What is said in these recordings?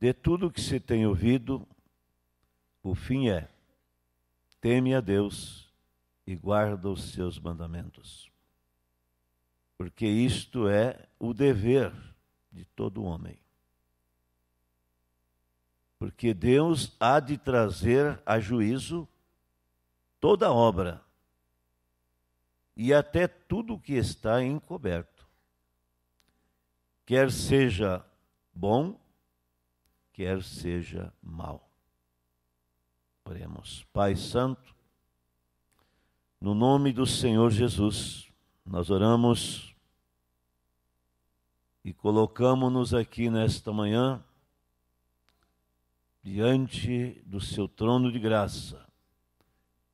De tudo que se tem ouvido, o fim é: teme a Deus e guarda os seus mandamentos. Porque isto é o dever de todo homem. Porque Deus há de trazer a juízo toda obra e até tudo o que está encoberto, quer seja bom quer seja mal. Oremos. Pai Santo, no nome do Senhor Jesus, nós oramos e colocamos-nos aqui nesta manhã diante do seu trono de graça,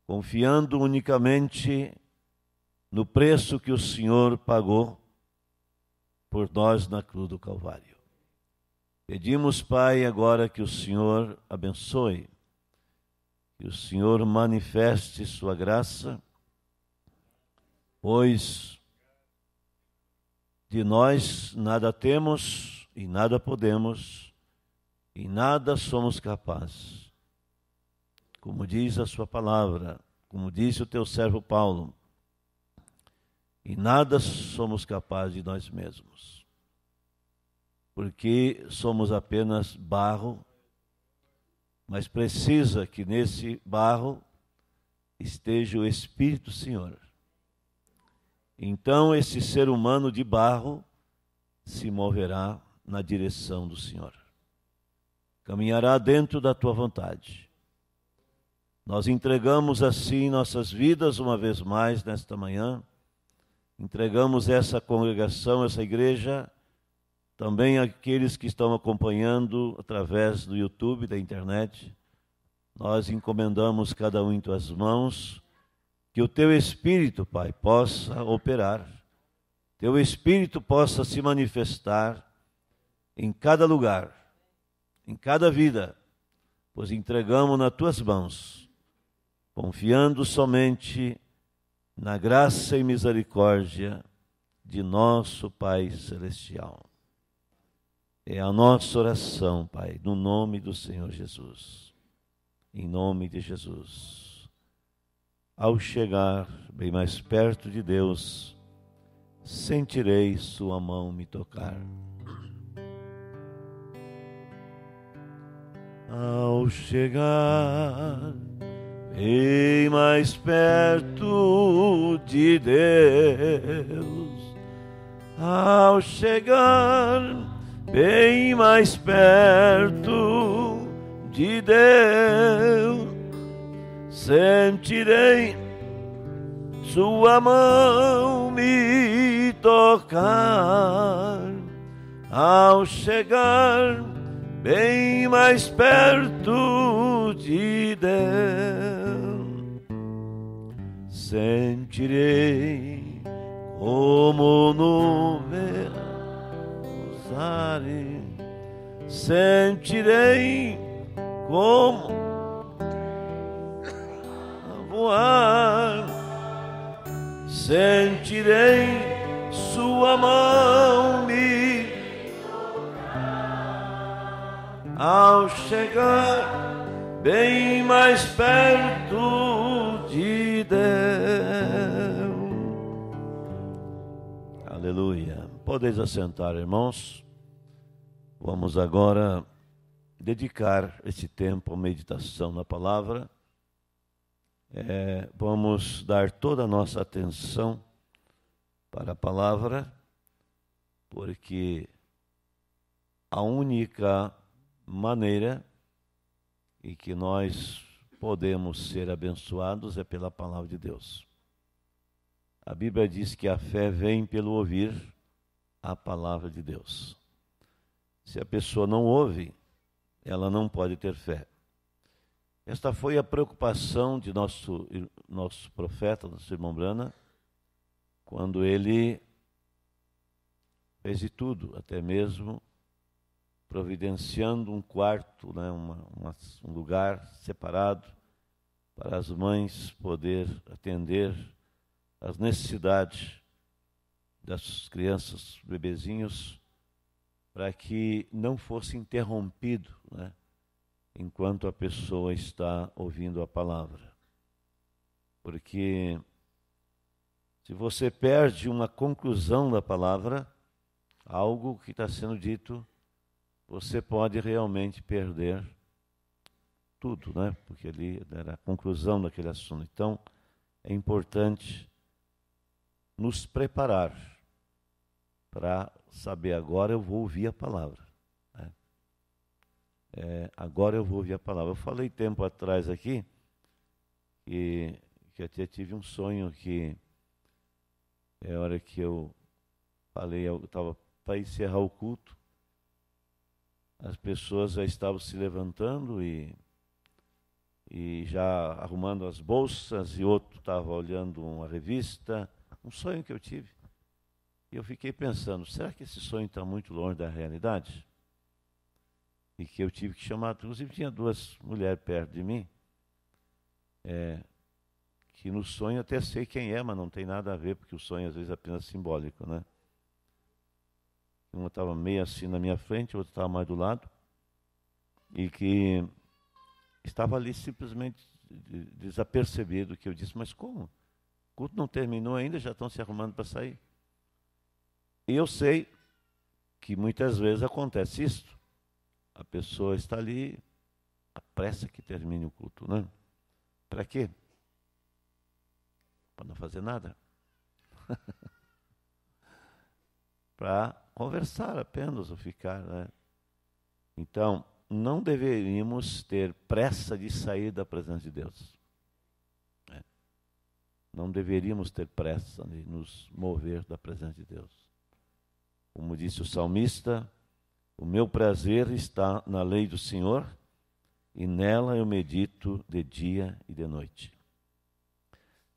confiando unicamente no preço que o Senhor pagou por nós na cruz do Calvário. Pedimos, Pai, agora que o Senhor abençoe, que o Senhor manifeste Sua graça, pois de nós nada temos e nada podemos e nada somos capazes. Como diz a Sua palavra, como disse o teu servo Paulo, e nada somos capazes de nós mesmos porque somos apenas barro, mas precisa que nesse barro esteja o Espírito Senhor. Então esse ser humano de barro se moverá na direção do Senhor. Caminhará dentro da tua vontade. Nós entregamos assim nossas vidas uma vez mais nesta manhã. Entregamos essa congregação, essa igreja também aqueles que estão acompanhando através do YouTube, da internet. Nós encomendamos cada um em tuas mãos, que o teu Espírito, Pai, possa operar, teu Espírito possa se manifestar em cada lugar, em cada vida, pois entregamos nas tuas mãos, confiando somente na graça e misericórdia de nosso Pai Celestial. É a nossa oração, Pai, no nome do Senhor Jesus. Em nome de Jesus. Ao chegar bem mais perto de Deus, sentirei Sua mão me tocar. Ao chegar bem mais perto de Deus, ao chegar bem mais perto de Deus, sentirei Sua mão me tocar ao chegar bem mais perto de Deus, sentirei como nuvem aclare, sentirei como voar, sentirei sua mão me ao chegar bem mais perto de Deus. Aleluia. Podeis assentar, irmãos. Vamos agora dedicar esse tempo à meditação na palavra. É, vamos dar toda a nossa atenção para a palavra, porque a única maneira em que nós podemos ser abençoados é pela palavra de Deus. A Bíblia diz que a fé vem pelo ouvir a palavra de Deus. Se a pessoa não ouve, ela não pode ter fé. Esta foi a preocupação de nosso, nosso profeta, nosso irmão Brana, quando ele fez de tudo, até mesmo providenciando um quarto, né, uma, uma, um lugar separado para as mães poder atender as necessidades das crianças, bebezinhos, para que não fosse interrompido, né? enquanto a pessoa está ouvindo a palavra. Porque se você perde uma conclusão da palavra, algo que está sendo dito, você pode realmente perder tudo, né? Porque ali era a conclusão daquele assunto. Então, é importante nos preparar para saber agora eu vou ouvir a palavra. Né? É, agora eu vou ouvir a palavra. Eu falei tempo atrás aqui que, que até tive um sonho que é a hora que eu falei, eu estava para encerrar o culto, as pessoas já estavam se levantando e, e já arrumando as bolsas, e outro estava olhando uma revista, um sonho que eu tive. E eu fiquei pensando, será que esse sonho está muito longe da realidade? E que eu tive que chamar, inclusive tinha duas mulheres perto de mim, é, que no sonho até sei quem é, mas não tem nada a ver, porque o sonho às vezes é apenas simbólico, né? Uma estava meio assim na minha frente, outra estava mais do lado, e que estava ali simplesmente desapercebido, que eu disse, mas como? O culto não terminou ainda, já estão se arrumando para sair. E eu sei que muitas vezes acontece isso. A pessoa está ali, a pressa que termine o culto, né? Para quê? Para não fazer nada. Para conversar apenas ou ficar, né? Então, não deveríamos ter pressa de sair da presença de Deus. Né? Não deveríamos ter pressa de nos mover da presença de Deus. Como disse o salmista, o meu prazer está na lei do Senhor e nela eu medito de dia e de noite.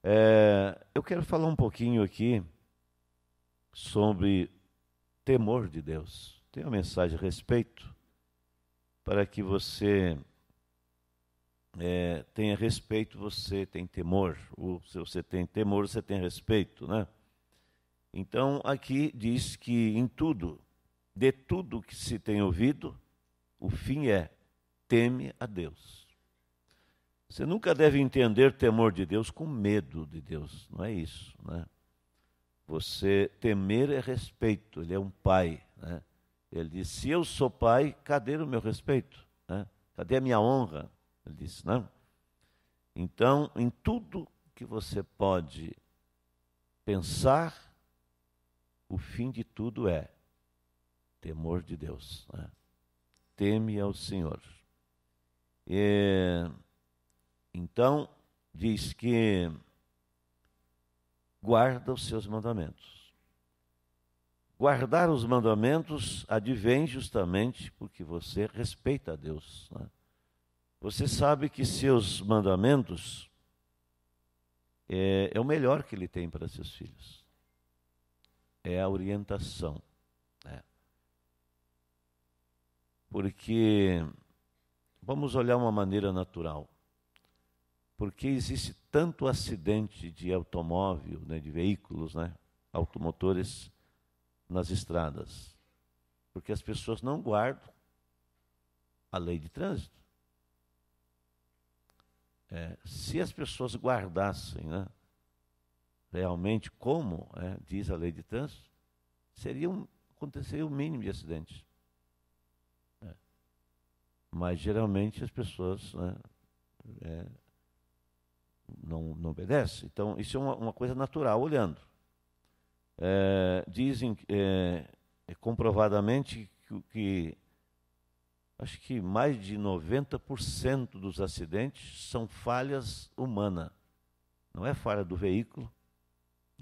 É, eu quero falar um pouquinho aqui sobre temor de Deus. Tem uma mensagem a respeito para que você é, tenha respeito, você tem temor. Ou se você tem temor, você tem respeito, né? Então, aqui diz que em tudo, de tudo que se tem ouvido, o fim é teme a Deus. Você nunca deve entender temor de Deus com medo de Deus, não é isso, né? Você temer é respeito, ele é um pai, né? Ele diz: se eu sou pai, cadê o meu respeito? Né? Cadê a minha honra? Ele disse: não. Então, em tudo que você pode pensar, o fim de tudo é temor de Deus. Né? Teme ao Senhor. E, então, diz que guarda os seus mandamentos. Guardar os mandamentos advém justamente porque você respeita a Deus. Né? Você sabe que seus mandamentos é, é o melhor que ele tem para seus filhos é a orientação. Né? Porque vamos olhar uma maneira natural. Porque existe tanto acidente de automóvel, né, de veículos, né, automotores nas estradas? Porque as pessoas não guardam a lei de trânsito. É, se as pessoas guardassem né, realmente como é, diz a lei de trânsito, seria um, aconteceria o um mínimo de acidentes. É. Mas geralmente as pessoas né, é, não, não obedecem. Então, isso é uma, uma coisa natural, olhando. É, dizem é, é comprovadamente que, que acho que mais de 90% dos acidentes são falhas humanas. Não é falha do veículo,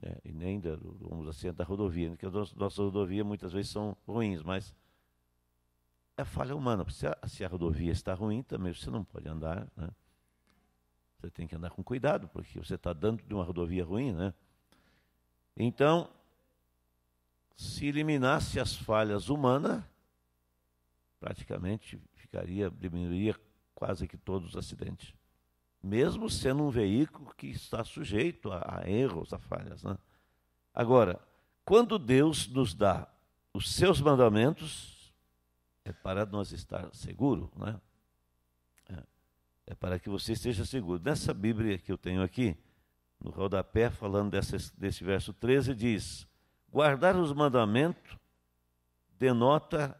né, e nem da, vamos assim, da rodovia, porque né, as nossas rodovias muitas vezes são ruins, mas é falha humana. Se a, se a rodovia está ruim, também você não pode andar. Né? Você tem que andar com cuidado, porque você está dando de uma rodovia ruim. Né? Então, se eliminasse as falhas humanas, praticamente ficaria, diminuiria quase que todos os acidentes mesmo sendo um veículo que está sujeito a, a erros, a falhas. Né? Agora, quando Deus nos dá os seus mandamentos, é para nós estar seguro, né? É, é para que você esteja seguro. Nessa Bíblia que eu tenho aqui, no rodapé, falando dessa, desse verso 13, diz: guardar os mandamentos denota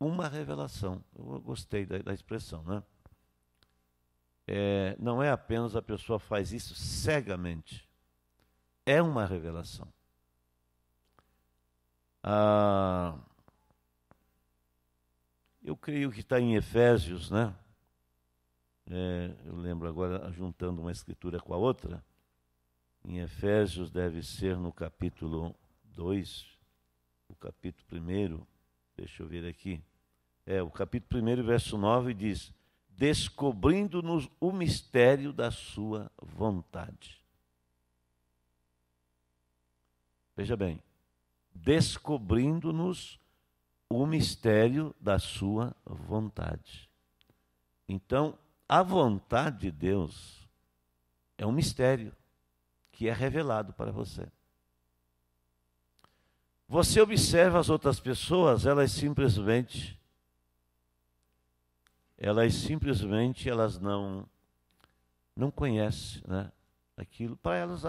uma revelação. Eu gostei da, da expressão, né? é, não é apenas a pessoa faz isso cegamente, é uma revelação. Ah, eu creio que está em Efésios, né? É, eu lembro agora, juntando uma escritura com a outra, em Efésios deve ser no capítulo 2, o capítulo 1, deixa eu ver aqui. É, o capítulo 1, verso 9 diz: descobrindo-nos o mistério da sua vontade. Veja bem, descobrindo-nos o mistério da sua vontade. Então, a vontade de Deus é um mistério que é revelado para você. Você observa as outras pessoas, elas simplesmente elas simplesmente elas não não conhecem né, aquilo. Para elas,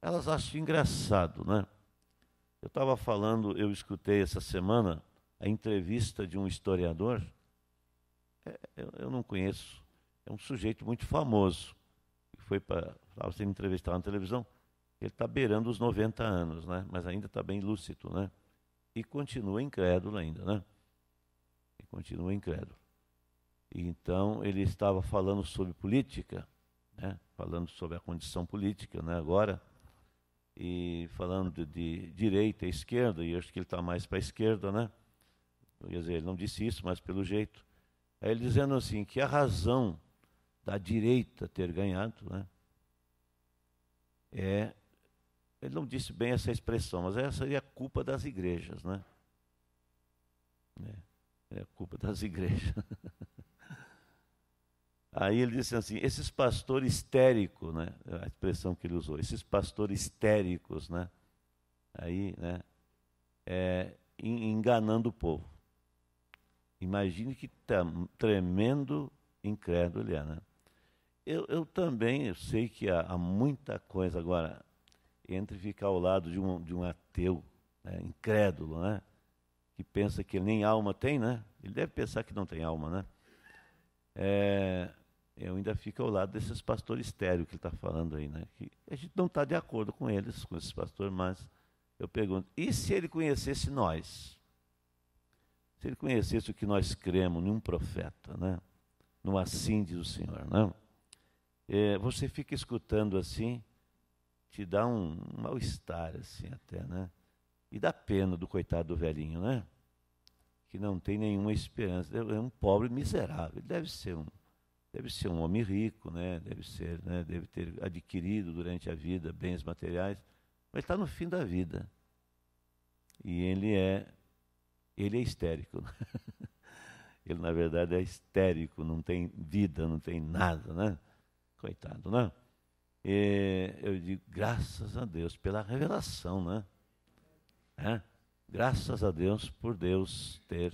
elas acham engraçado. Né? Eu estava falando, eu escutei essa semana a entrevista de um historiador, é, eu, eu, não conheço, é um sujeito muito famoso, que foi para sendo entrevistado na televisão, ele está beirando os 90 anos, né? mas ainda está bem lúcido, né? e continua incrédulo ainda, né? e continua incrédulo. Então, ele estava falando sobre política, né? falando sobre a condição política né, agora, e falando de direita e esquerda, e acho que ele está mais para a esquerda, né? Quer dizer, ele não disse isso, mas pelo jeito. Aí ele dizendo assim, que a razão da direita ter ganhado, né, é, ele não disse bem essa expressão, mas essa seria a culpa das igrejas, né? É, é a culpa das igrejas. Aí ele disse assim: esses pastores histéricos, né? A expressão que ele usou, esses pastores histéricos, né? Aí, né? É, enganando o povo. Imagine que tremendo incrédulo ele é, né? Eu, eu também eu sei que há, há, muita coisa agora entre ficar ao lado de um, de um ateu né? incrédulo, né? Que pensa que nem alma tem, né? Ele deve pensar que não tem alma, né? é, eu ainda fico ao lado desses pastores estéreo que ele está falando aí, né? Que a gente não está de acordo com eles, com esses pastores, mas eu pergunto, e se ele conhecesse nós? Se ele conhecesse o que nós cremos num profeta, né? Num assim diz o Senhor, né? É, você fica escutando assim, te dá um, um mal-estar, assim, até, né? E dá pena do coitado do velhinho, né? que não tem nenhuma esperança. É um pobre miserável. Ele deve ser um, deve ser um homem rico, né? deve, ser, né? deve ter adquirido durante a vida bens materiais, mas está no fim da vida. E ele é, ele é histérico. ele, na verdade, é histérico, não tem vida, não tem nada, né? Coitado, né? E eu digo, graças a Deus pela revelação, né? É? Graças a Deus por Deus ter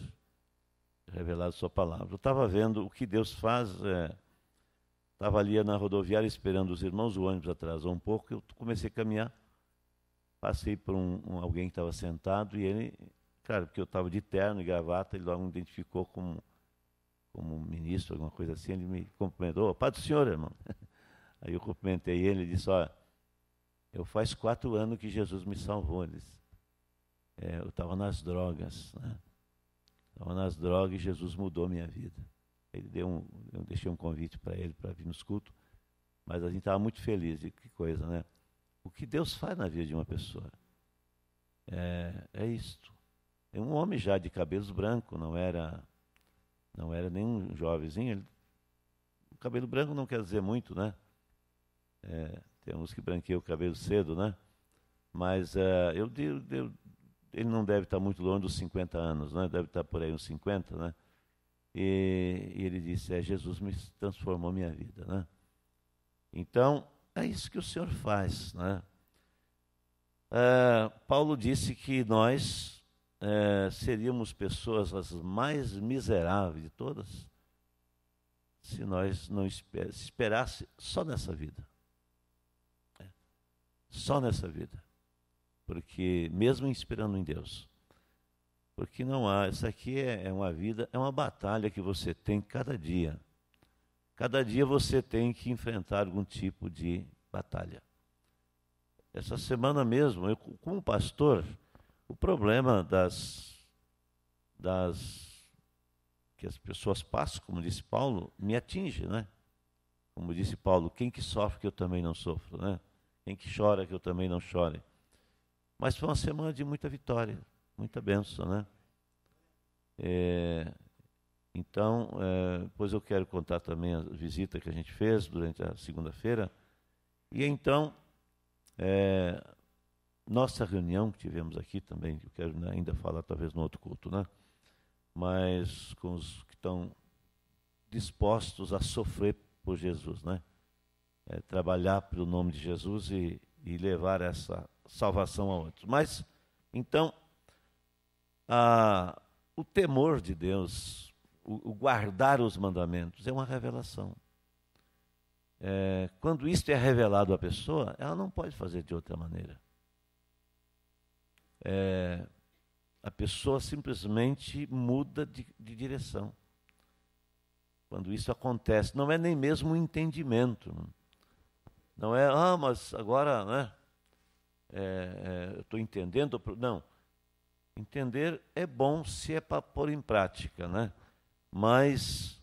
revelado Sua palavra. Eu estava vendo o que Deus faz. Estava é, ali na rodoviária esperando os irmãos, o ônibus atrasou um pouco. Eu comecei a caminhar. Passei por um, um alguém que estava sentado e ele, claro, porque eu estava de terno e gravata, ele logo me identificou como, como ministro, alguma coisa assim. Ele me cumprimentou: oh, Pai do Senhor, irmão. Aí eu cumprimentei ele e disse: Olha, eu faz quatro anos que Jesus me salvou. Ele disse, é, eu estava nas drogas, né? Estava nas drogas e Jesus mudou minha vida. Ele deu um, eu deixei um convite para ele para vir nos cultos, mas a gente estava muito feliz. E que coisa, né? O que Deus faz na vida de uma pessoa é, é isto. É um homem já de cabelos brancos, não era, não era nenhum jovenzinho. Ele, o cabelo branco não quer dizer muito, né? É, tem uns que branqueiam o cabelo cedo, né? Mas é, eu, eu, eu ele não deve estar muito longe dos 50 anos, né? deve estar por aí uns 50, né? E, e ele disse, é, Jesus me transformou minha vida, né? Então, é isso que o Senhor faz, né? É, Paulo disse que nós é, seríamos pessoas as mais miseráveis de todas se nós não esper esperasse só nessa vida. É. Só nessa vida porque mesmo inspirando em Deus, porque não há, isso aqui é, é uma vida, é uma batalha que você tem cada dia. Cada dia você tem que enfrentar algum tipo de batalha. Essa semana mesmo, eu como pastor, o problema das das que as pessoas passam, como disse Paulo, me atinge, né? Como disse Paulo, quem que sofre que eu também não sofro, né? Quem que chora que eu também não chore. Mas foi uma semana de muita vitória, muita bênção, né? É, então, é, pois eu quero contar também a visita que a gente fez durante a segunda-feira. E então, é, nossa reunião que tivemos aqui também, eu quero né, ainda falar talvez no outro culto, né? Mas com os que estão dispostos a sofrer por Jesus, né? É, trabalhar pelo nome de Jesus e, e levar essa salvação a outros. Mas, então, a, o temor de Deus, o, o, guardar os mandamentos, é uma revelação. É, quando isto é revelado à pessoa, ela não pode fazer de outra maneira. É, a pessoa simplesmente muda de, de direção. Quando isso acontece, não é nem mesmo um entendimento. Não é, ah, mas agora, né? é, é estou entendendo. Não. Entender é bom se é para pôr em prática, né? Mas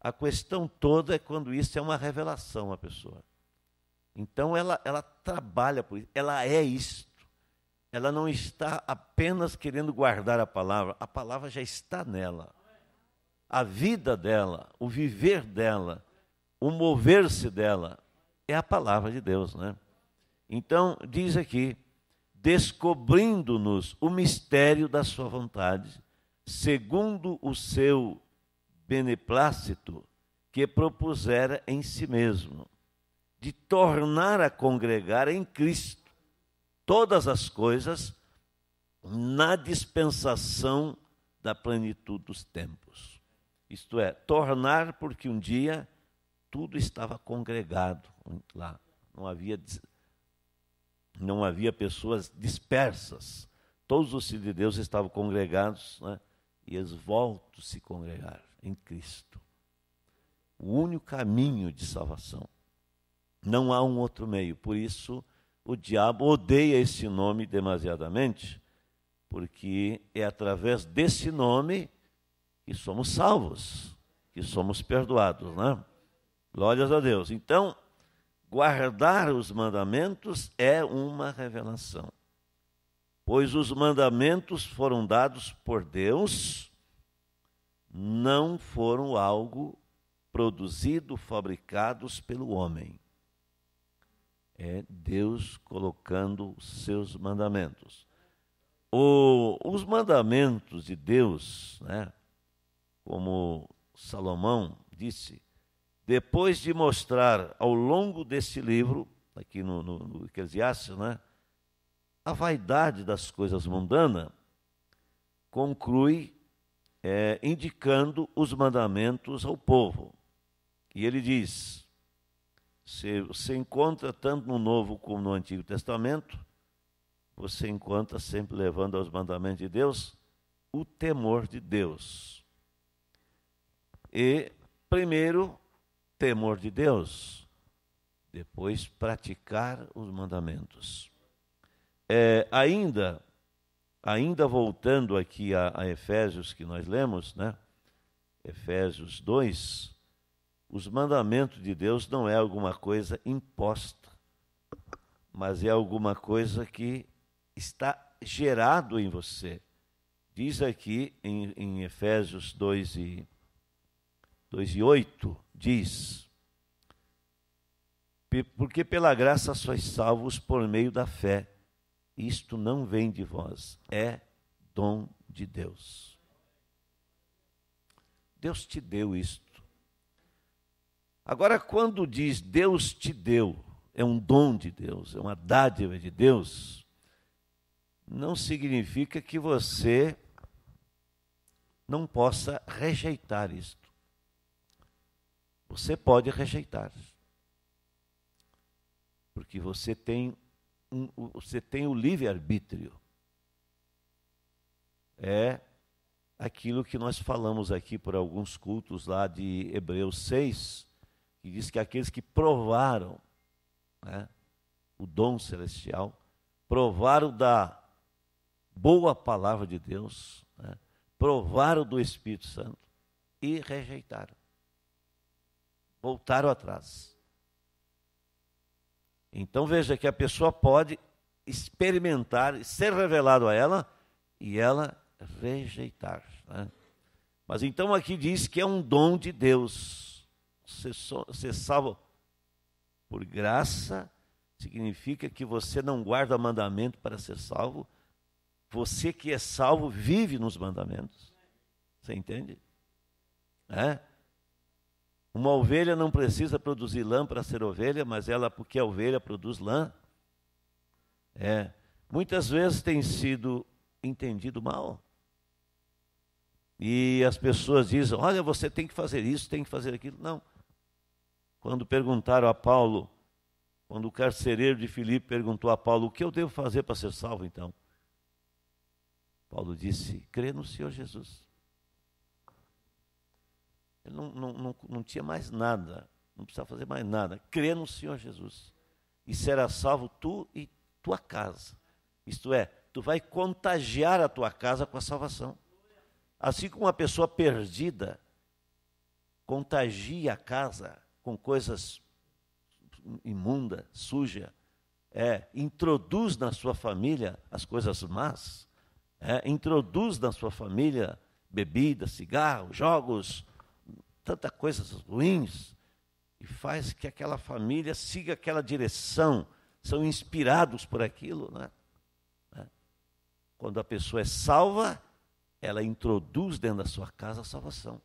a questão toda é quando isso é uma revelação à pessoa. Então ela, ela trabalha por isso, ela é isto. Ela não está apenas querendo guardar a palavra, a palavra já está nela. A vida dela, o viver dela, o mover-se dela é a palavra de Deus, né? Então, diz aqui, descobrindo-nos o mistério da sua vontade, segundo o seu beneplácito que propusera em si mesmo, de tornar a congregar em Cristo todas as coisas na dispensação da plenitude dos tempos. Isto é, tornar porque um dia tudo estava congregado lá, não havia não havia pessoas dispersas. Todos os filhos de Deus estavam congregados, né? e eles voltam a se congregar em Cristo. O único caminho de salvação. Não há um outro meio. Por isso, o diabo odeia esse nome demasiadamente, porque é através desse nome que somos salvos, que somos perdoados, né? Glórias a Deus. Então, guardar os mandamentos é uma revelação, pois os mandamentos foram dados por Deus, não foram algo produzido, fabricados pelo homem. É Deus colocando os seus mandamentos. O, os mandamentos de Deus, né, como Salomão disse, depois de mostrar ao longo deste livro, aqui no, no, no Eclesiastes, né, a vaidade das coisas mundanas, conclui é, indicando os mandamentos ao povo. E ele diz: se você encontra tanto no Novo como no Antigo Testamento, você encontra sempre levando aos mandamentos de Deus o temor de Deus. E, primeiro, temor de Deus, depois praticar os mandamentos. É, ainda, ainda voltando aqui a, a Efésios que nós lemos, né? Efésios 2, os mandamentos de Deus não é alguma coisa imposta, mas é alguma coisa que está gerado em você. Diz aqui em, em Efésios 2 e, 2 e 8, diz: Porque pela graça sois salvos por meio da fé. Isto não vem de vós, é dom de Deus. Deus te deu isto. Agora, quando diz Deus te deu, é um dom de Deus, é uma dádiva de Deus, não significa que você não possa rejeitar isto. Você pode rejeitar. Porque você tem, um, você tem o livre-arbítrio. É aquilo que nós falamos aqui por alguns cultos lá de Hebreus 6, que diz que aqueles que provaram né, o dom celestial, provaram da boa palavra de Deus, né, provaram do Espírito Santo e rejeitaram voltaram atrás. Então veja que a pessoa pode experimentar, ser revelado a ela e ela rejeitar. Né? Mas então aqui diz que é um dom de Deus. Ser, ser é salvo por graça significa que você não guarda mandamento para ser salvo. Você que é salvo vive nos mandamentos. Você entende? É? Uma ovelha não precisa produzir lã para ser ovelha, mas ela, porque é ovelha, produz lã. É, muitas vezes tem sido entendido mal. E as pessoas dizem: olha, você tem que fazer isso, tem que fazer aquilo. Não. Quando perguntaram a Paulo, quando o carcereiro de Filipe perguntou a Paulo: o que eu devo fazer para ser salvo então? Paulo disse: crê no Senhor Jesus não, não, não, não tinha mais nada, não precisava fazer mais nada. Crê no Senhor Jesus e será salvo tu e tua casa. Isto é, tu vai contagiar a tua casa com a salvação. Assim como uma pessoa perdida contagia a casa com coisas imunda, suja, é, introduz na sua família as coisas más, é, introduz na sua família bebida, cigarro, jogos, tantas coisas ruins e faz que aquela família siga aquela direção, são inspirados por aquilo. Né? né? Quando a pessoa é salva, ela introduz dentro da sua casa a salvação.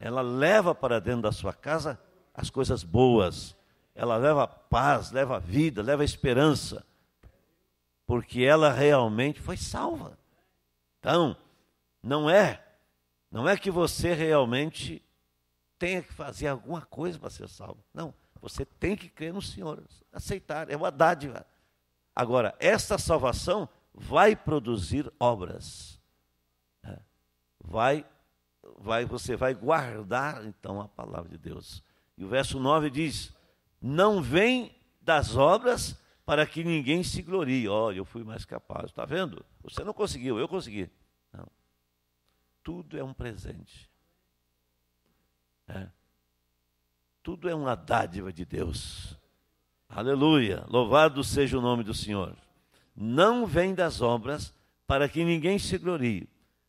Ela leva para dentro da sua casa as coisas boas. Ela leva paz, leva vida, leva esperança. Porque ela realmente foi salva. Então, não é não é que você realmente tenha que fazer alguma coisa para ser salvo. Não, você tem que crer no Senhor, aceitar, é uma dádiva. Agora, esta salvação vai produzir obras. É. Vai, vai, você vai guardar então a palavra de Deus. E o verso 9 diz: Não vem das obras para que ninguém se glorie. Olha, eu fui mais capaz. Está vendo? Você não conseguiu, eu consegui tudo é um presente. É. Tudo é uma dádiva de Deus. Aleluia! Louvado seja o nome do Senhor. Não vem das obras para que ninguém se glorie,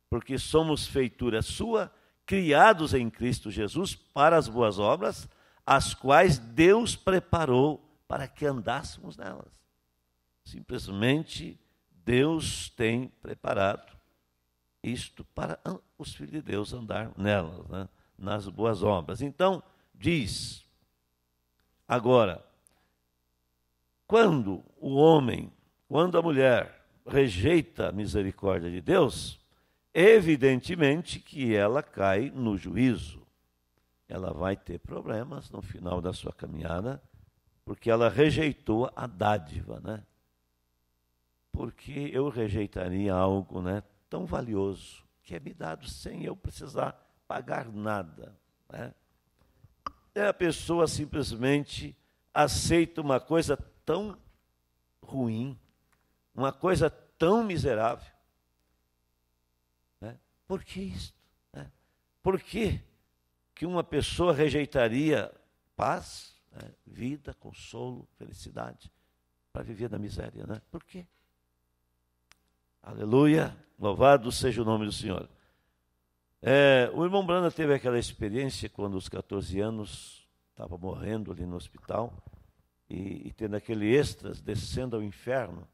porque somos feitura sua, criados em Cristo Jesus para as boas obras, as quais Deus preparou para que andássemos nelas. Simplesmente Deus tem preparado isto para os filhos de Deus andar nelas, né? nas boas obras. Então, diz, agora, quando o homem, quando a mulher rejeita a misericórdia de Deus, evidentemente que ela cai no juízo. Ela vai ter problemas no final da sua caminhada, porque ela rejeitou a dádiva, né? Porque eu rejeitaria algo, né? tão valioso, que é me dado sem eu precisar pagar nada. Né? É a pessoa simplesmente aceita uma coisa tão ruim, uma coisa tão miserável. Né? Por que isto? Né? Por que, que uma pessoa rejeitaria paz, né? vida, consolo, felicidade, para viver na miséria? Né? Por quê? Aleluia. Louvado seja o nome do Senhor. É, o irmão Branda teve aquela experiência quando, aos 14 anos, estava morrendo ali no hospital e, e tendo aquele extras descendo ao inferno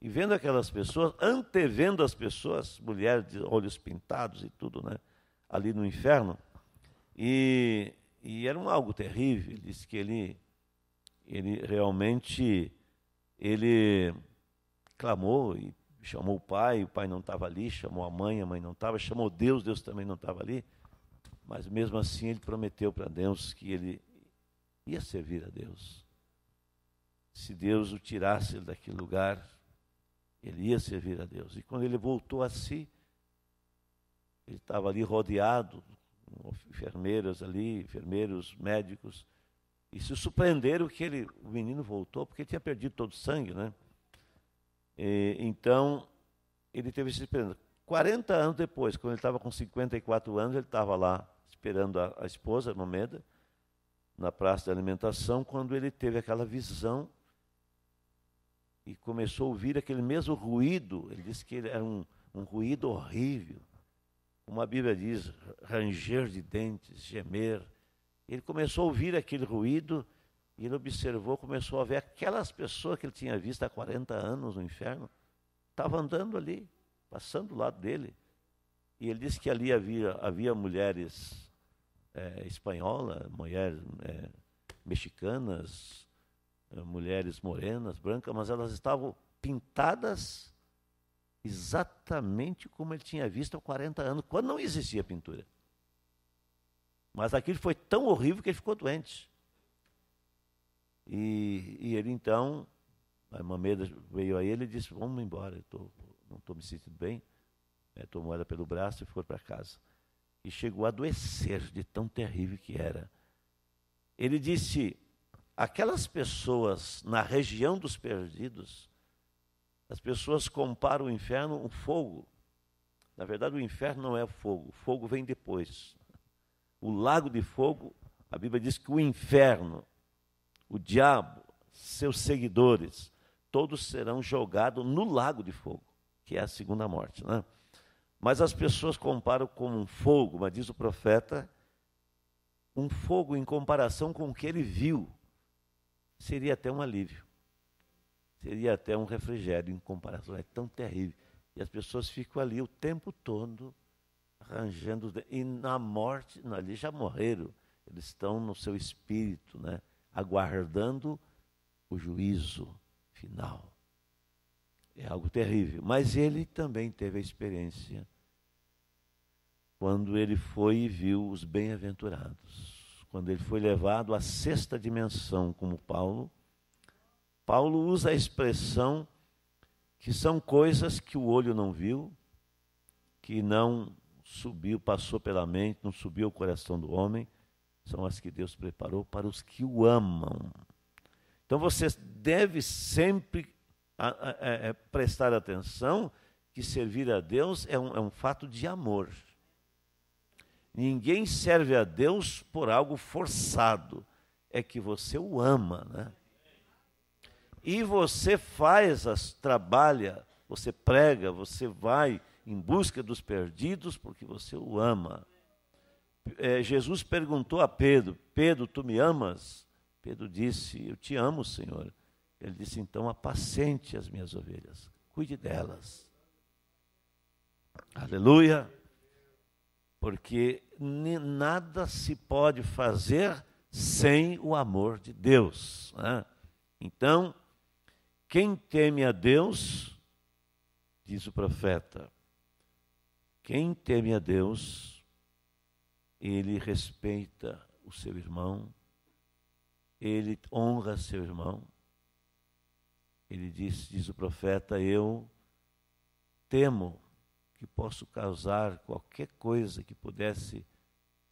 e vendo aquelas pessoas, antevendo as pessoas, mulheres de olhos pintados e tudo, né, ali no inferno. E, e era um algo terrível. Ele disse que ele, ele realmente ele clamou e chamou o pai, o pai não estava ali, chamou a mãe, a mãe não estava, chamou Deus, Deus também não estava ali. Mas mesmo assim ele prometeu para Deus que ele ia servir a Deus. Se Deus o tirasse daquele lugar, ele ia servir a Deus. E quando ele voltou a si, ele estava ali rodeado, enfermeiras ali, enfermeiros, médicos, e se surpreenderam que ele, o menino voltou, porque tinha perdido todo o sangue, né? E, então, ele teve esse esperando. 40 anos depois, quando ele estava com 54 anos, ele estava lá esperando a, a esposa, Mameda, na praça da alimentação, quando ele teve aquela visão e começou a ouvir aquele mesmo ruído. Ele disse que ele era um, um ruído horrível. Como a Bíblia diz, ranger de dentes, gemer. Ele começou a ouvir aquele ruído e ele observou, começou a ver aquelas pessoas que ele tinha visto há 40 anos no inferno, estavam andando ali, passando do lado dele. E ele disse que ali havia, havia mulheres é, espanholas, mulheres é, mexicanas, é, mulheres morenas, brancas, mas elas estavam pintadas exatamente como ele tinha visto há 40 anos, quando não existia pintura. Mas aquilo foi tão horrível que ele ficou doente. E, e ele então, a Mameda veio a ele e disse, vamos embora, eu tô, não estou me sentindo bem. É, né, tomou ela pelo braço e foi para casa. E chegou a adoecer de tão terrível que era. Ele disse, aquelas pessoas na região dos perdidos, as pessoas comparam o inferno ao fogo. Na verdade, o inferno não é fogo, o fogo vem depois. O lago de fogo, a Bíblia diz que o inferno o diabo, seus seguidores, todos serão jogados no lago de fogo, que é a segunda morte. Né? Mas as pessoas comparam com um fogo, mas diz o profeta, um fogo em comparação com o que ele viu, seria até um alívio, seria até um refrigério em comparação, é tão terrível. E as pessoas ficam ali o tempo todo arranjando. E na morte, ali já morreram, eles estão no seu espírito, né? aguardando o juízo final. É algo terrível. Mas ele também teve a experiência quando ele foi e viu os bem-aventurados. Quando ele foi levado à sexta dimensão, como Paulo, Paulo usa a expressão que são coisas que o olho não viu, que não subiu, passou pela mente, não subiu ao coração do homem, são as que Deus preparou para os que o amam. Então você deve sempre a, a, a, é, é, prestar atenção que servir a Deus é um, é um fato de amor. Ninguém serve a Deus por algo forçado. É que você o ama, né? E você faz, as, trabalha, você prega, você vai em busca dos perdidos porque você o ama é, Jesus perguntou a Pedro: Pedro, tu me amas? Pedro disse: Eu te amo, Senhor. Ele disse: Então apacente as minhas ovelhas, cuide delas. Aleluia! Porque nada se pode fazer sem o amor de Deus. Né? Então, quem teme a Deus, diz o profeta, quem teme a Deus ele respeita o seu irmão, ele honra seu irmão. Ele diz, diz o profeta, eu temo que posso causar qualquer coisa que pudesse,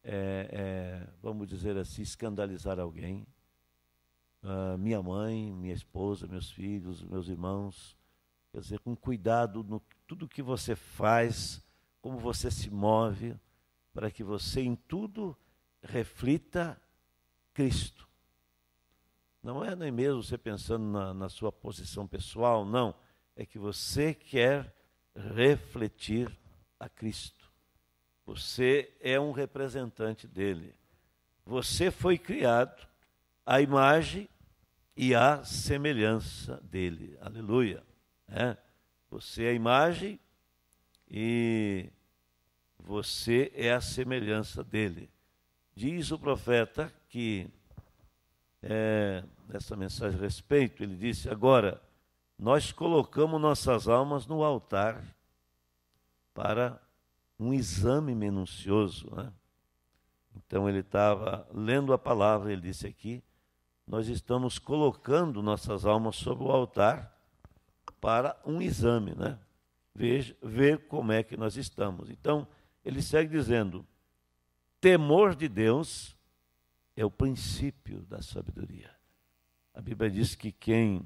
é, é, vamos dizer assim, escandalizar alguém. Ah, minha mãe, minha esposa, meus filhos, meus irmãos. Quer dizer, com cuidado no tudo que você faz, como você se move, para que você em tudo reflita Cristo. Não é nem é mesmo você pensando na, na sua posição pessoal, não. É que você quer refletir a Cristo. Você é um representante dele. Você foi criado à imagem e à semelhança dele. Aleluia. É. Você é a imagem e você é a semelhança dele. Diz o profeta que, é, nessa mensagem a respeito, ele disse: Agora, nós colocamos nossas almas no altar para um exame minucioso. Né? Então, ele estava lendo a palavra, ele disse aqui: Nós estamos colocando nossas almas sobre o altar para um exame, né? Veja, ver como é que nós estamos. Então, ele segue dizendo: temor de Deus é o princípio da sabedoria. A Bíblia diz que quem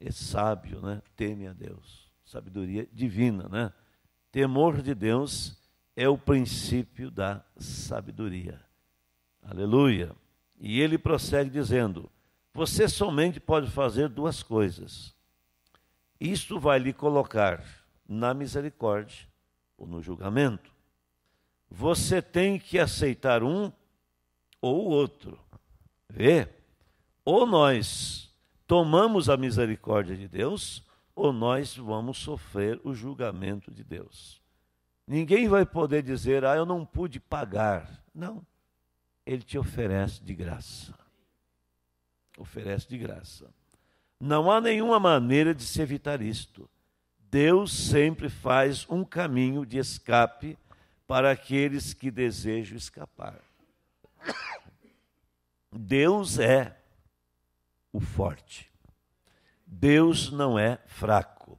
é sábio, né, teme a Deus. Sabedoria divina, né? Temor de Deus é o princípio da sabedoria. Aleluia. E ele prossegue dizendo: Você somente pode fazer duas coisas. Isto vai lhe colocar na misericórdia ou no julgamento, você tem que aceitar um ou o outro. Vê? Ou nós tomamos a misericórdia de Deus, ou nós vamos sofrer o julgamento de Deus. Ninguém vai poder dizer, ah, eu não pude pagar. Não. Ele te oferece de graça. Oferece de graça. Não há nenhuma maneira de se evitar isto. Deus sempre faz um caminho de escape para aqueles que desejam escapar. Deus é o forte. Deus não é fraco.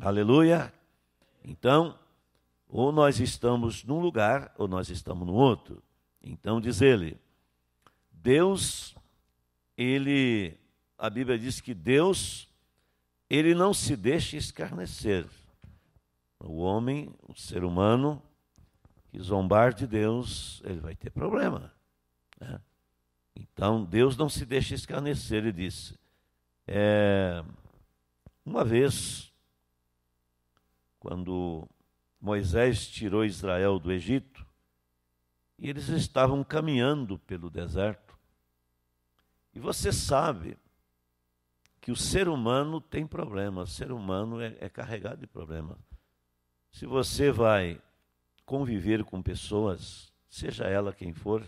Aleluia! Então, ou nós estamos num lugar ou nós estamos no outro. Então diz ele: Deus ele a Bíblia diz que Deus ele não se deixa escarnecer. O homem, o ser humano, que zombar de Deus, ele vai ter problema. Né? Então, Deus não se deixa escarnecer, ele disse. É, uma vez, quando Moisés tirou Israel do Egito, e eles estavam caminhando pelo deserto. E você sabe que o ser humano tem problemas, o ser humano é, é carregado de problemas. Se você vai conviver com pessoas, seja ela quem for,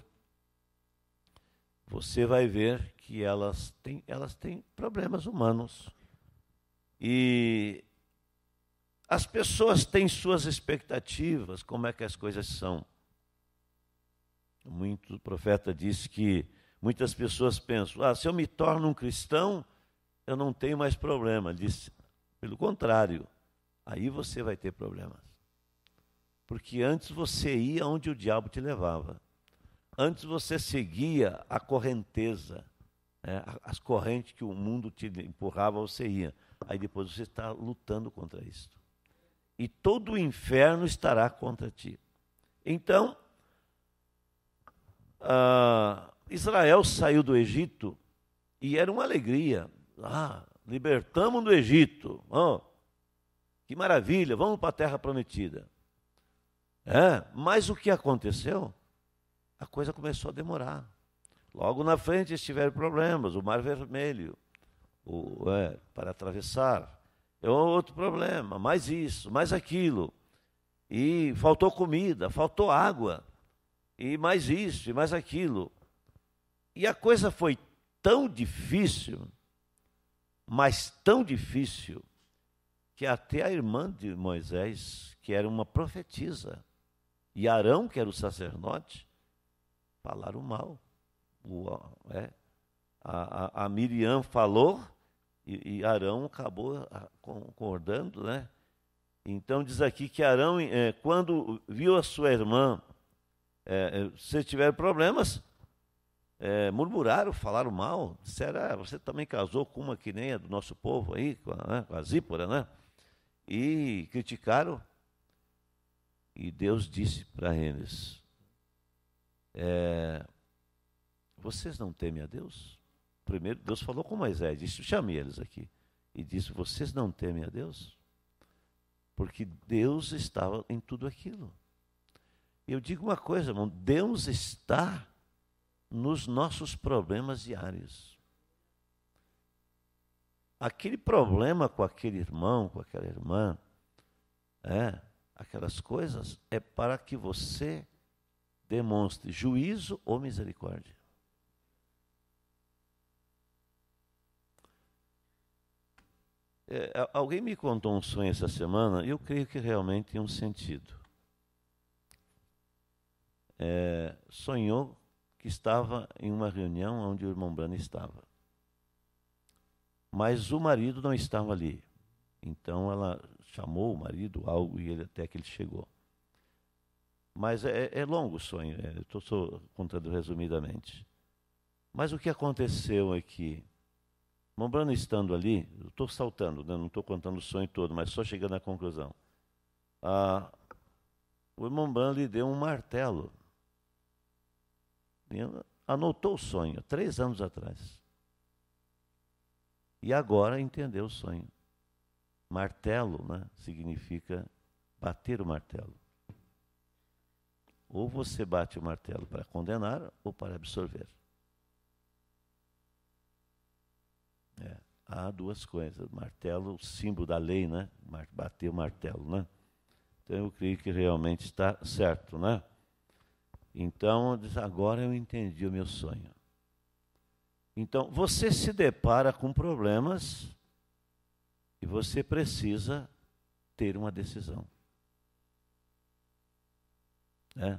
você vai ver que elas têm, elas têm problemas humanos. E as pessoas têm suas expectativas, como é que as coisas são. Muito profeta disse que muitas pessoas pensam: ah, se eu me torno um cristão, eu não tenho mais problema. Disse, pelo contrário, aí você vai ter problemas. Porque antes você ia onde o diabo te levava. Antes você seguia a correnteza, né, as correntes que o mundo te empurrava, você ia. Aí depois você está lutando contra isso. E todo o inferno estará contra ti. Então, ah, Israel saiu do Egito e era uma alegria. Ah, libertamos do Egito. Oh, que maravilha, vamos para a terra prometida. É, mas o que aconteceu? A coisa começou a demorar. Logo na frente estiveram problemas, o Mar Vermelho, o, é, para atravessar. É outro problema, mais isso, mais aquilo. E faltou comida, faltou água, e mais isso, e mais aquilo. E a coisa foi tão difícil mas tão difícil que até a irmã de Moisés, que era uma profetisa, e Arão, que era o sacerdote, falaram mal. O, é, a, a, a, Miriam falou e, e Arão acabou ah, concordando, né? Então diz aqui que Arão, é, quando viu a sua irmã, é, se tiver problemas, é, murmuraram, falaram mal, disseram, ah, você também casou com uma que nem a do nosso povo aí, com a, né, a Zípora, né? E criticaram. E Deus disse para eles, é, vocês não temem a Deus? Primeiro, Deus falou com Moisés, disse, chame eles aqui. E disse, vocês não temem a Deus? Porque Deus estava em tudo aquilo. Eu digo uma coisa, irmão, Deus está nos nossos problemas diários. Aquele problema com aquele irmão, com aquela irmã, é, aquelas coisas, é para que você demonstre juízo ou misericórdia. É, alguém me contou um sonho essa semana e eu creio que realmente tem um sentido. É, sonhou que estava em uma reunião onde o irmão Brana estava. Mas o marido não estava ali. Então ela chamou o marido, algo, e ele, até que ele chegou. Mas é, é longo o sonho, é, estou contando resumidamente. Mas o que aconteceu é que, Mombrano estando ali, estou saltando, né, não estou contando o sonho todo, mas só chegando à conclusão. Ah, o irmão Brano lhe deu um martelo anotou o sonho, três anos atrás. E agora entendeu o sonho. Martelo né, significa bater o martelo. Ou você bate o martelo para condenar ou para absorver. É, há duas coisas. Martelo, símbolo da lei, né? Bater o martelo, né? Então eu creio que realmente está certo, né? Então, agora eu entendi o meu sonho. Então, você se depara com problemas e você precisa ter uma decisão. É.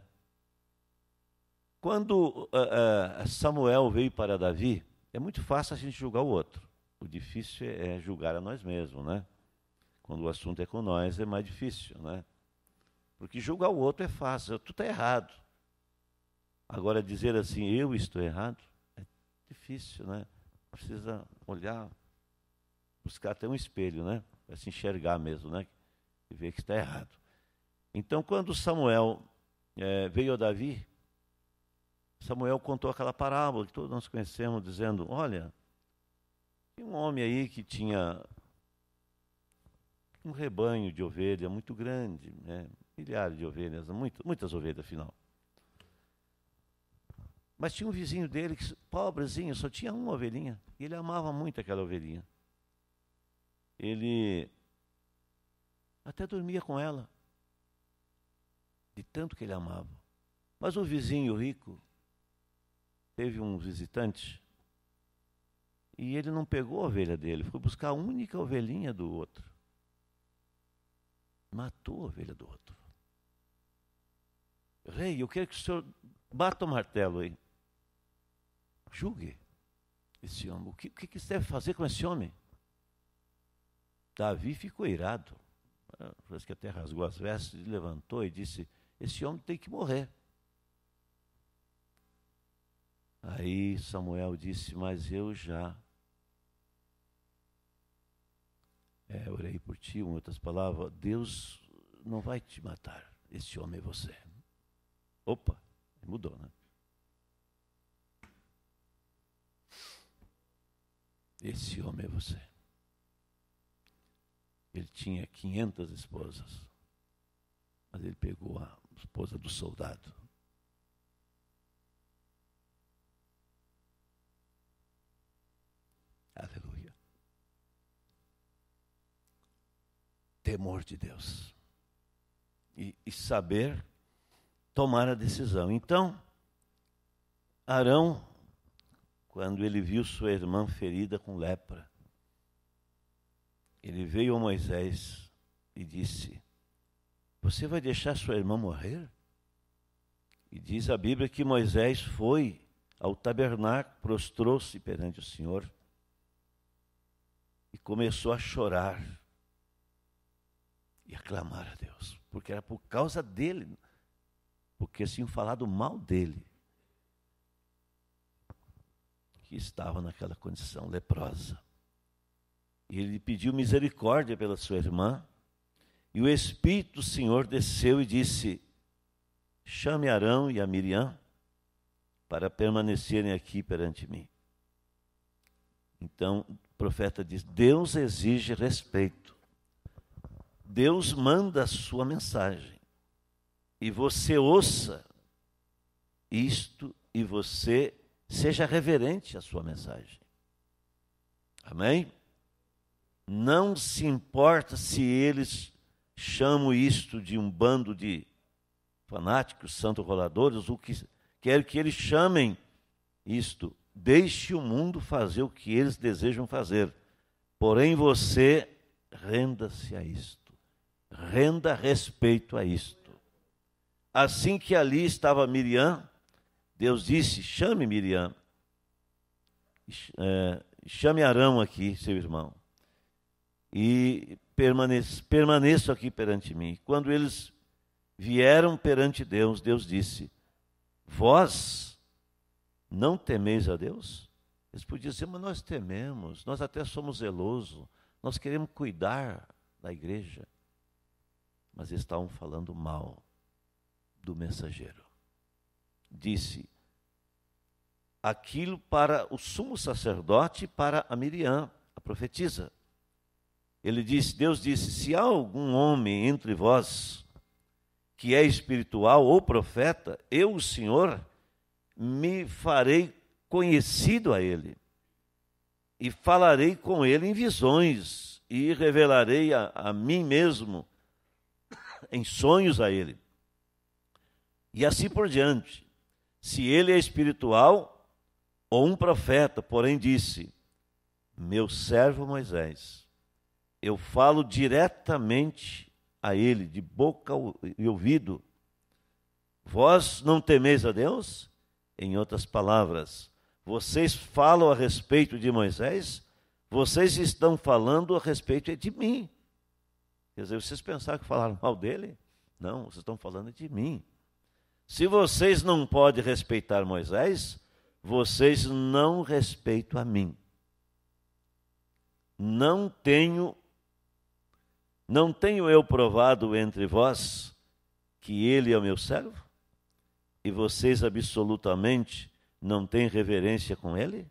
Quando uh, uh, Samuel veio para Davi, é muito fácil a gente julgar o outro. O difícil é, é julgar a nós mesmos, né? Quando o assunto é com nós, é mais difícil, né? Porque julgar o outro é fácil. Tu está errado. Agora, dizer assim, eu estou errado, é difícil, né? Precisa olhar, buscar até um espelho, né? Para se enxergar mesmo, né? E ver que está errado. Então, quando Samuel é, veio a Davi, Samuel contou aquela parábola que todos nós conhecemos, dizendo: Olha, tem um homem aí que tinha um rebanho de ovelha muito grande, né? milhares de ovelhas, muito, muitas ovelhas, afinal. Mas tinha um vizinho dele, que, pobrezinho, só tinha uma ovelhinha. E ele amava muito aquela ovelhinha. Ele até dormia com ela, de tanto que ele amava. Mas o vizinho rico teve um visitante e ele não pegou a ovelha dele, foi buscar a única ovelhinha do outro. Matou a ovelha do outro. Rei, eu quero que o senhor bata o martelo aí. Julgue esse homem. O que, o que se deve fazer com esse homem? Davi ficou irado. Ah, parece que até rasgou as vestes, levantou e disse: Esse homem tem que morrer. Aí Samuel disse: Mas eu já é, orei por ti. Em outras palavras, Deus não vai te matar. Esse homem é você. Opa, mudou, né? Esse homem é você. Ele tinha 500 esposas, mas ele pegou a esposa do soldado. Aleluia. Temor de Deus. E, e saber tomar a decisão. Então, Arão quando ele viu sua irmã ferida com lepra. Ele veio a Moisés e disse: Você vai deixar sua irmã morrer? E diz a Bíblia que Moisés foi ao tabernáculo, prostrou-se perante o Senhor e começou a chorar e a clamar a Deus, porque era por causa dele, porque tinham falado mal dele que estava naquela condição leprosa. Ele pediu misericórdia pela sua irmã, e o Espírito do Senhor desceu e disse: Chame Arão e a Miriam para permanecerem aqui perante mim. Então o profeta diz: Deus exige respeito. Deus manda a sua mensagem. E você ouça isto e você Seja reverente a sua mensagem. Amém? Não se importa se eles chamam isto de um bando de fanáticos, santo roladores, o que quero que eles chamem isto. Deixe o mundo fazer o que eles desejam fazer. Porém, você renda-se a isto. Renda respeito a isto. Assim que ali estava Miriam, Deus disse: chame Miriam, eh, chame Arão aqui, seu irmão, e permaneça, permaneço aqui perante mim. Quando eles vieram perante Deus, Deus disse: Vós não temeis a Deus? Eles podiam dizer, mas nós tememos, nós até somos zelosos, nós queremos cuidar da igreja. Mas eles estavam falando mal do mensageiro disse aquilo para o sumo sacerdote e para a Miriam, a profetisa. Ele disse, Deus disse: se há algum homem entre vós que é espiritual ou profeta, eu, o Senhor, me farei conhecido a ele e falarei com ele em visões e revelarei a, a mim mesmo em sonhos a ele. E assim por diante se ele é espiritual ou um profeta, porém disse: Meu servo Moisés, eu falo diretamente a ele, de boca e ouvido. Vós não temeis a Deus? Em outras palavras, vocês falam a respeito de Moisés, vocês estão falando a respeito de mim. Quer dizer, vocês pensaram que falaram mal dele? Não, vocês estão falando de mim. Se vocês não podem respeitar Moisés, vocês não respeitam a mim. Não tenho não tenho eu provado entre vós que ele é o meu servo? E vocês absolutamente não têm reverência com ele?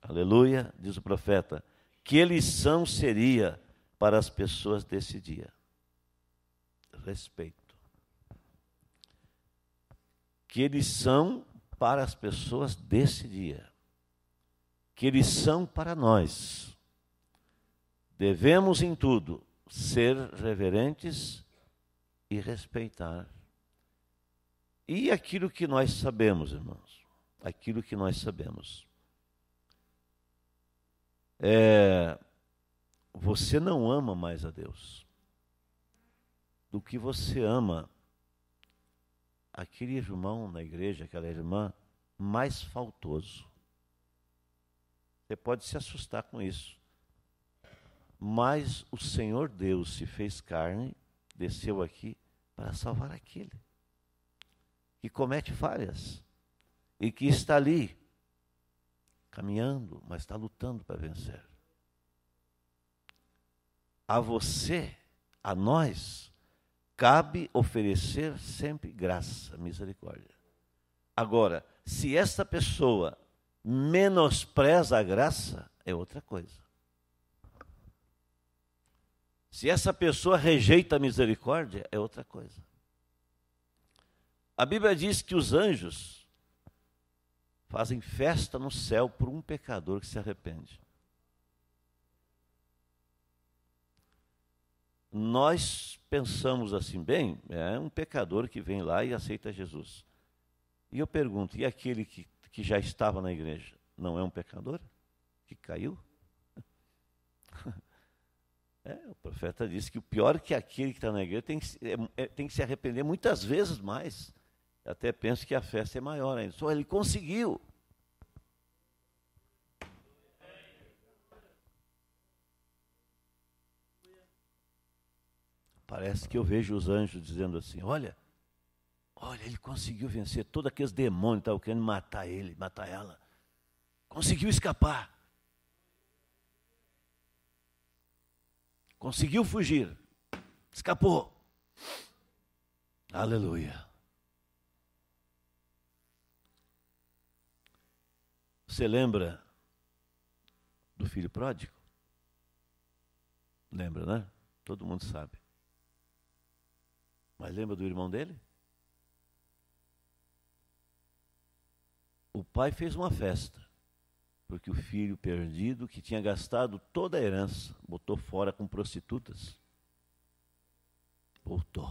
Aleluia, diz o profeta. Que lição seria para as pessoas desse dia? Respeito que eles são para as pessoas desse dia, que eles são para nós. Devemos em tudo ser reverentes e respeitar. E aquilo que nós sabemos, irmãos, aquilo que nós sabemos. É, você não ama mais a Deus do que você ama aquele irmão na igreja, aquela irmã, mais faltoso. Você pode se assustar com isso. Mas o Senhor Deus se fez carne, desceu aqui para salvar aquele que comete falhas e que está ali caminhando, mas está lutando para vencer. A você, a nós, cabe oferecer sempre graça, misericórdia. Agora, se esta pessoa menospreza a graça, é outra coisa. Se essa pessoa rejeita a misericórdia, é outra coisa. A Bíblia diz que os anjos fazem festa no céu por um pecador que se arrepende. nós pensamos assim, bem, é um pecador que vem lá e aceita Jesus. E eu pergunto, e aquele que, que já estava na igreja, não é um pecador? Que caiu? É, o profeta disse que o pior que aquele que está na igreja tem que, é, é, tem que se arrepender muitas vezes mais. Eu até penso que a festa é maior ainda. Só ele conseguiu. Parece que eu vejo os anjos dizendo assim: olha, olha, ele conseguiu vencer todos aqueles demônios que estavam querendo matar ele, matar ela. Conseguiu escapar. Conseguiu fugir. Escapou. Aleluia. Você lembra do filho pródigo? Lembra, né? Todo mundo sabe. Mas lembra do irmão dele? O pai fez uma festa, porque o filho perdido, que tinha gastado toda a herança, botou fora com prostitutas. Voltou.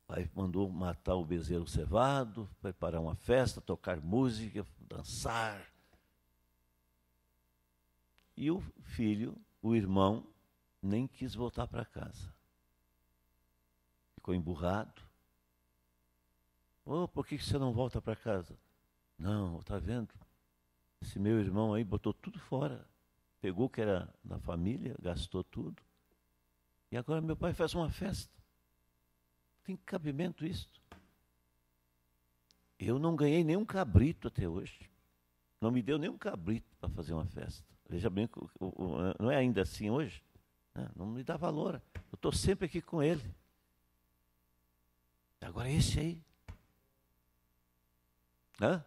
O pai mandou matar o bezerro cevado, preparar uma festa, tocar música, dançar. E o filho, o irmão, nem quis voltar para casa ficou emburrado. Oh, por que você não volta para casa? Não, está vendo? Esse meu irmão aí botou tudo fora. Pegou o que era da família, gastou tudo. E agora meu pai faz uma festa. Tem cabimento isto? Eu não ganhei nenhum cabrito até hoje. Não me deu nenhum cabrito para fazer uma festa. Veja bem, não é ainda assim hoje? Né? Não me dá valor. Eu estou sempre aqui com ele. Agora esse aí. Hã?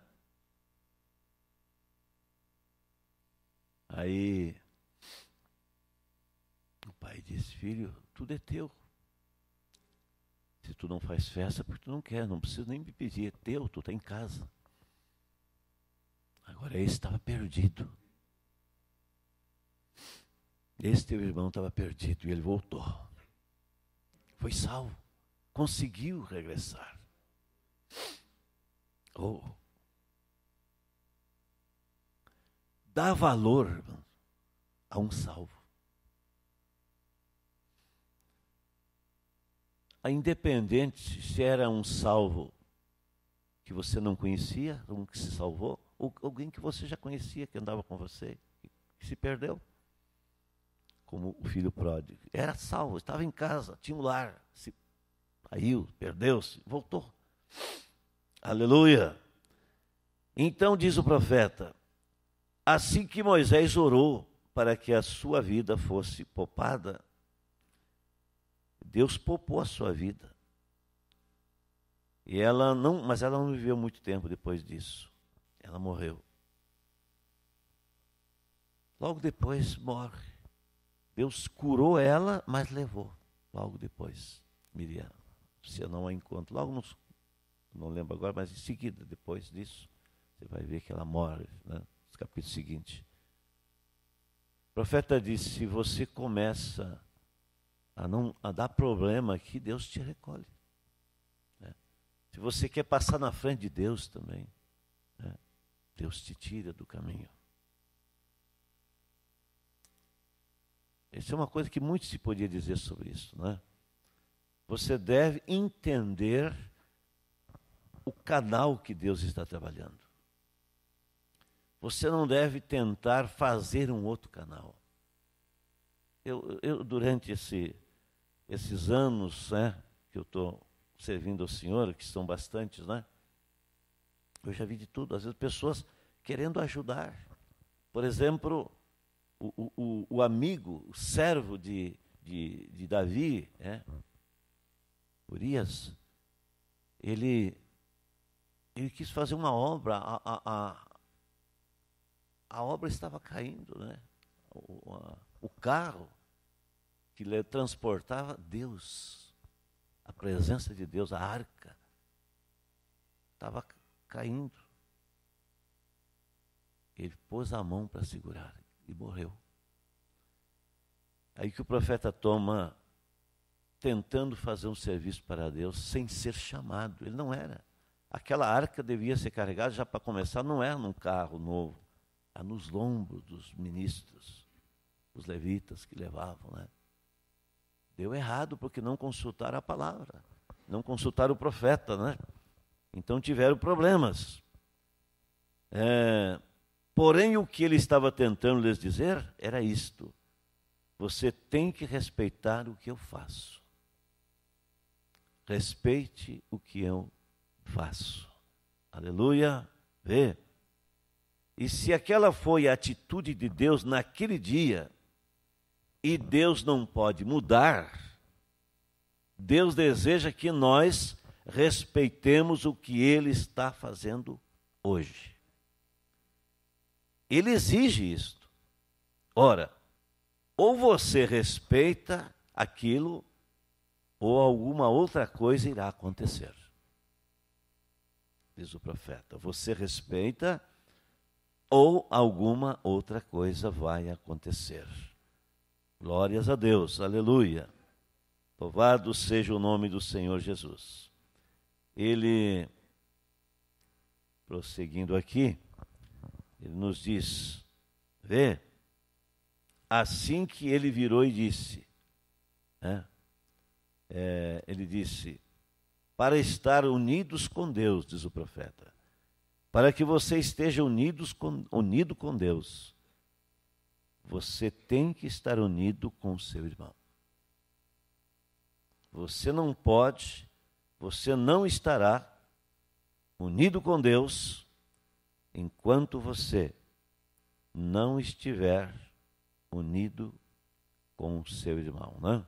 Aí o pai disse, filho, tudo é teu. Se tu não faz festa, porque tu não quer, não precisa nem me pedir, é teu, tu está em casa. Agora esse estava perdido. Esse teu irmão estava perdido e ele voltou. Foi salvo conseguiu regressar. Oh. Dá valor a um salvo. A independente se era um salvo que você não conhecia, um que se salvou, ou alguém que você já conhecia, que andava com você, que se perdeu, como o filho pródigo. Era salvo, estava em casa, tinha um lar, se Caiu, perdeu-se, voltou. Aleluia. Então diz o profeta: assim que Moisés orou para que a sua vida fosse poupada, Deus poupou a sua vida. E ela não, mas ela não viveu muito tempo depois disso. Ela morreu. Logo depois morre. Deus curou ela, mas levou. Logo depois, Miriam. Você não a encontra. Logo nos, não lembro agora, mas em seguida, depois disso, você vai ver que ela morre, né? no capítulo seguinte. O profeta disse: se você começa a não a dar problema aqui, Deus te recolhe. Né? Se você quer passar na frente de Deus também, né? Deus te tira do caminho. essa é uma coisa que muito se podia dizer sobre isso, né? você deve entender o canal que Deus está trabalhando. Você não deve tentar fazer um outro canal. Eu, eu durante esse, esses anos né, que eu estou servindo ao Senhor, que são bastantes, né? Eu já vi de tudo, às vezes pessoas querendo ajudar. Por exemplo, o, o, o amigo, o servo de, de, de Davi, né? Urias, ele, ele quis fazer uma obra, a, a, a, a obra estava caindo, né? O, a, o carro que transportava Deus, a presença de Deus, a arca, estava caindo. Ele pôs a mão para segurar e morreu. Aí que o profeta toma tentando fazer um serviço para Deus sem ser chamado. Ele não era. Aquela arca devia ser carregada, já para começar, não era num carro novo, era nos lombos dos ministros, os levitas que levavam. Né? Deu errado porque não consultaram a palavra, não consultaram o profeta. Né? Então tiveram problemas. É, porém, o que ele estava tentando lhes dizer era isto: você tem que respeitar o que eu faço respeite o que eu faço. Aleluia. Vê. E se aquela foi a atitude de Deus naquele dia, e Deus não pode mudar, Deus deseja que nós respeitemos o que Ele está fazendo hoje. Ele exige isto. Ora, ou você respeita aquilo ou alguma outra coisa irá acontecer. Diz o profeta: Você respeita, ou alguma outra coisa vai acontecer. Glórias a Deus, aleluia. Louvado seja o nome do Senhor Jesus. Ele, prosseguindo aqui, ele nos diz: Vê, assim que ele virou e disse, né? é, ele disse: para estar unidos com Deus, diz o profeta, para que você esteja unidos com, unido com Deus, você tem que estar unido com o seu irmão. Você não pode, você não estará unido com Deus enquanto você não estiver unido com o seu irmão, não? Né?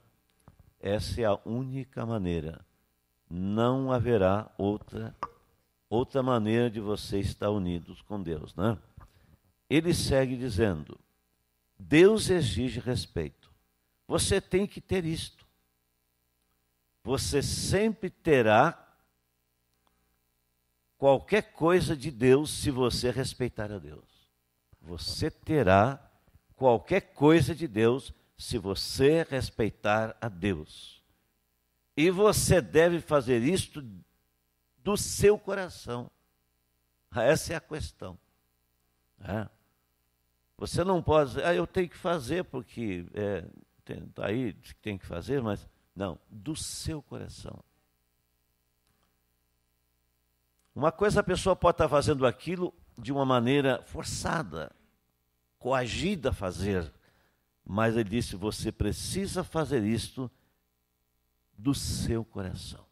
Essa é a única maneira. Não haverá outra outra maneira de você estar unidos com Deus, né? Ele segue dizendo: Deus exige respeito. Você tem que ter isto. Você sempre terá qualquer coisa de Deus se você respeitar a Deus. Você terá qualquer coisa de Deus se você respeitar a Deus. E você deve fazer isto do seu coração. Essa é a questão. É. Você não pode dizer, ah, eu tenho que fazer, porque é, tá aí, diz aí que tem que fazer, mas não, do seu coração. Uma coisa a pessoa pode estar fazendo aquilo de uma maneira forçada, coagida a fazer. Mas ele disse: você precisa fazer isto do seu coração.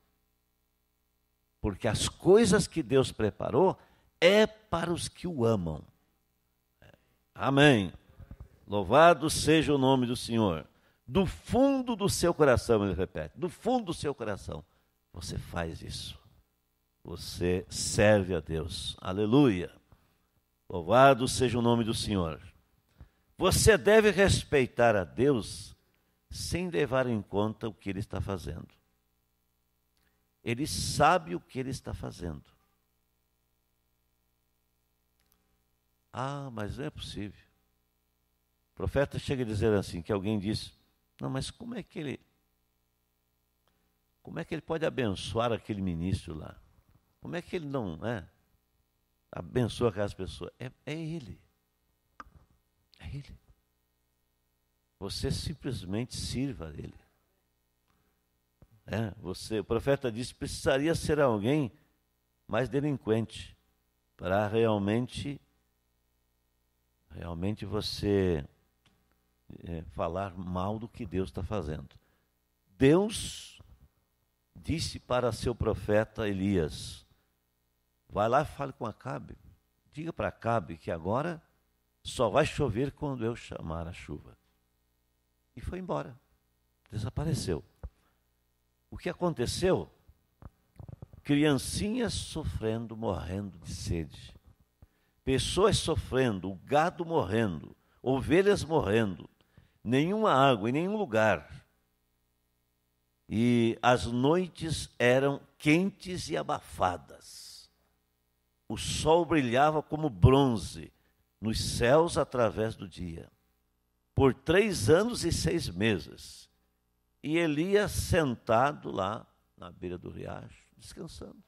Porque as coisas que Deus preparou é para os que o amam. Amém. Louvado seja o nome do Senhor. Do fundo do seu coração, ele repete: do fundo do seu coração, você faz isso. Você serve a Deus. Aleluia. Louvado seja o nome do Senhor. Você deve respeitar a Deus sem levar em conta o que ele está fazendo. Ele sabe o que ele está fazendo. Ah, mas não é possível. O profeta chega a dizer assim, que alguém diz, não, mas como é que ele como é que ele pode abençoar aquele ministro lá? Como é que ele não é, abençoa aquelas pessoas? É, é ele. É Ele. Você simplesmente sirva a Ele. É, você, o profeta disse: precisaria ser alguém mais delinquente para realmente, realmente você é, falar mal do que Deus está fazendo. Deus disse para seu profeta Elias: vai lá e fale com Acabe, diga para Acabe que agora só vai chover quando eu chamar a chuva. E foi embora. Desapareceu. O que aconteceu? Criancinhas sofrendo, morrendo de sede. Pessoas sofrendo, o gado morrendo, ovelhas morrendo, nenhuma água em nenhum lugar. E as noites eram quentes e abafadas. O sol brilhava como bronze nos céus através do dia, por três anos e seis meses. E Elias sentado lá na beira do riacho, descansando.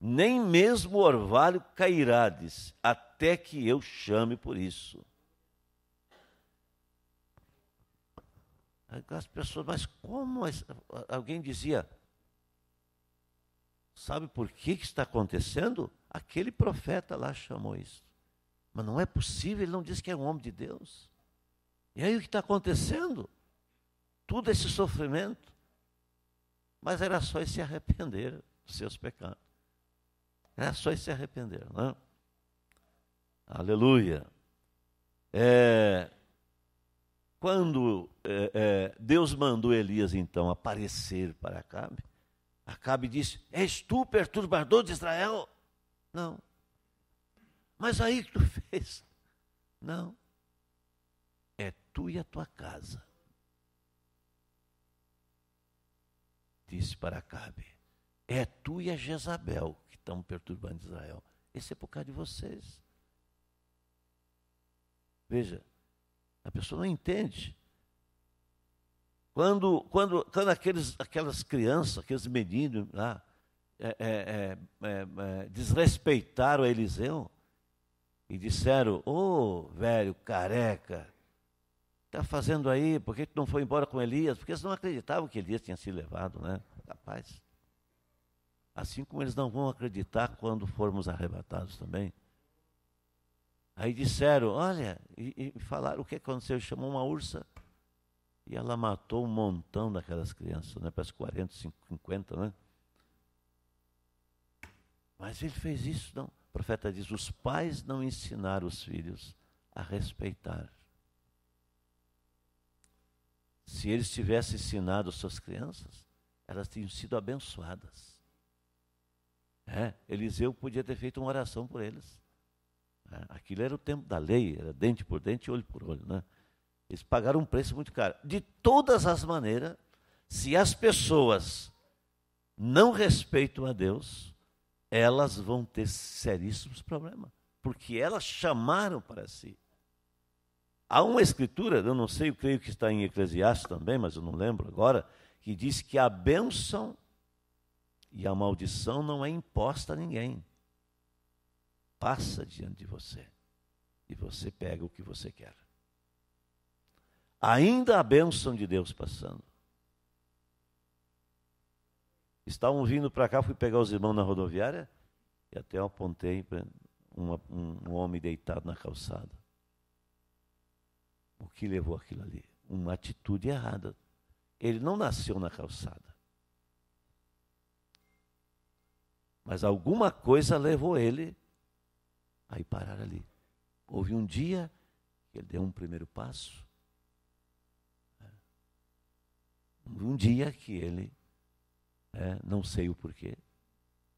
Nem mesmo o orvalho cairá, diz, até que eu chame por isso. As pessoas, mas como alguém dizia, sabe por que, que está acontecendo? Aquele profeta lá chamou isso. Mas não é possível, ele não disse que é um homem de Deus. E aí o que está acontecendo? Tudo esse sofrimento. Mas era só se arrepender dos seus pecados. Era só se arrepender, não é? Aleluia. É, quando é, é, Deus mandou Elias então aparecer para Acabe, Acabe disse: És tu, perturbador de Israel? Não. Mas aí que tu fez? Não. É tu e a tua casa. Disse para Acabe: É tu e a Jezabel que estão perturbando Israel. Esse é por causa de vocês. Veja, a pessoa não entende. Quando, quando, quando aqueles, aquelas crianças, aqueles meninos lá, é é, é, é, é, desrespeitaram Eliseu e disseram: Ô oh, velho careca, está fazendo aí? Por que tu não foi embora com Elias? Porque eles não acreditavam que Elias tinha sido levado, né? Capaz. Assim como eles não vão acreditar quando formos arrebatados também. Aí disseram, olha, e, e falaram o que aconteceu. Chamou uma ursa e ela matou um montão daquelas crianças, né? Parece 40, 50, né? Mas ele fez isso, não. O profeta diz: os pais não ensinaram os filhos a respeitar. Se eles tivessem ensinado suas crianças, elas teriam sido abençoadas. É, Eliseu podia ter feito uma oração por eles. É, aquilo era o tempo da lei, era dente por dente e olho por olho. Né? Eles pagaram um preço muito caro. De todas as maneiras, se as pessoas não respeitam a Deus, elas vão ter seríssimos problemas, porque elas chamaram para si. Há uma escritura, eu não sei, eu creio que está em Eclesiastes também, mas eu não lembro agora, que diz que a bênção e a maldição não é imposta a ninguém. Passa diante de você e você pega o que você quer. Ainda a bênção de Deus passando. Estavam vindo para cá, fui pegar os irmãos na rodoviária e até eu apontei para um, um homem deitado na calçada. O que levou aquilo ali? Uma atitude errada. Ele não nasceu na calçada. Mas alguma coisa levou ele a ir parar ali. Houve um dia que ele deu um primeiro passo. Houve um dia que ele é, não sei o porquê.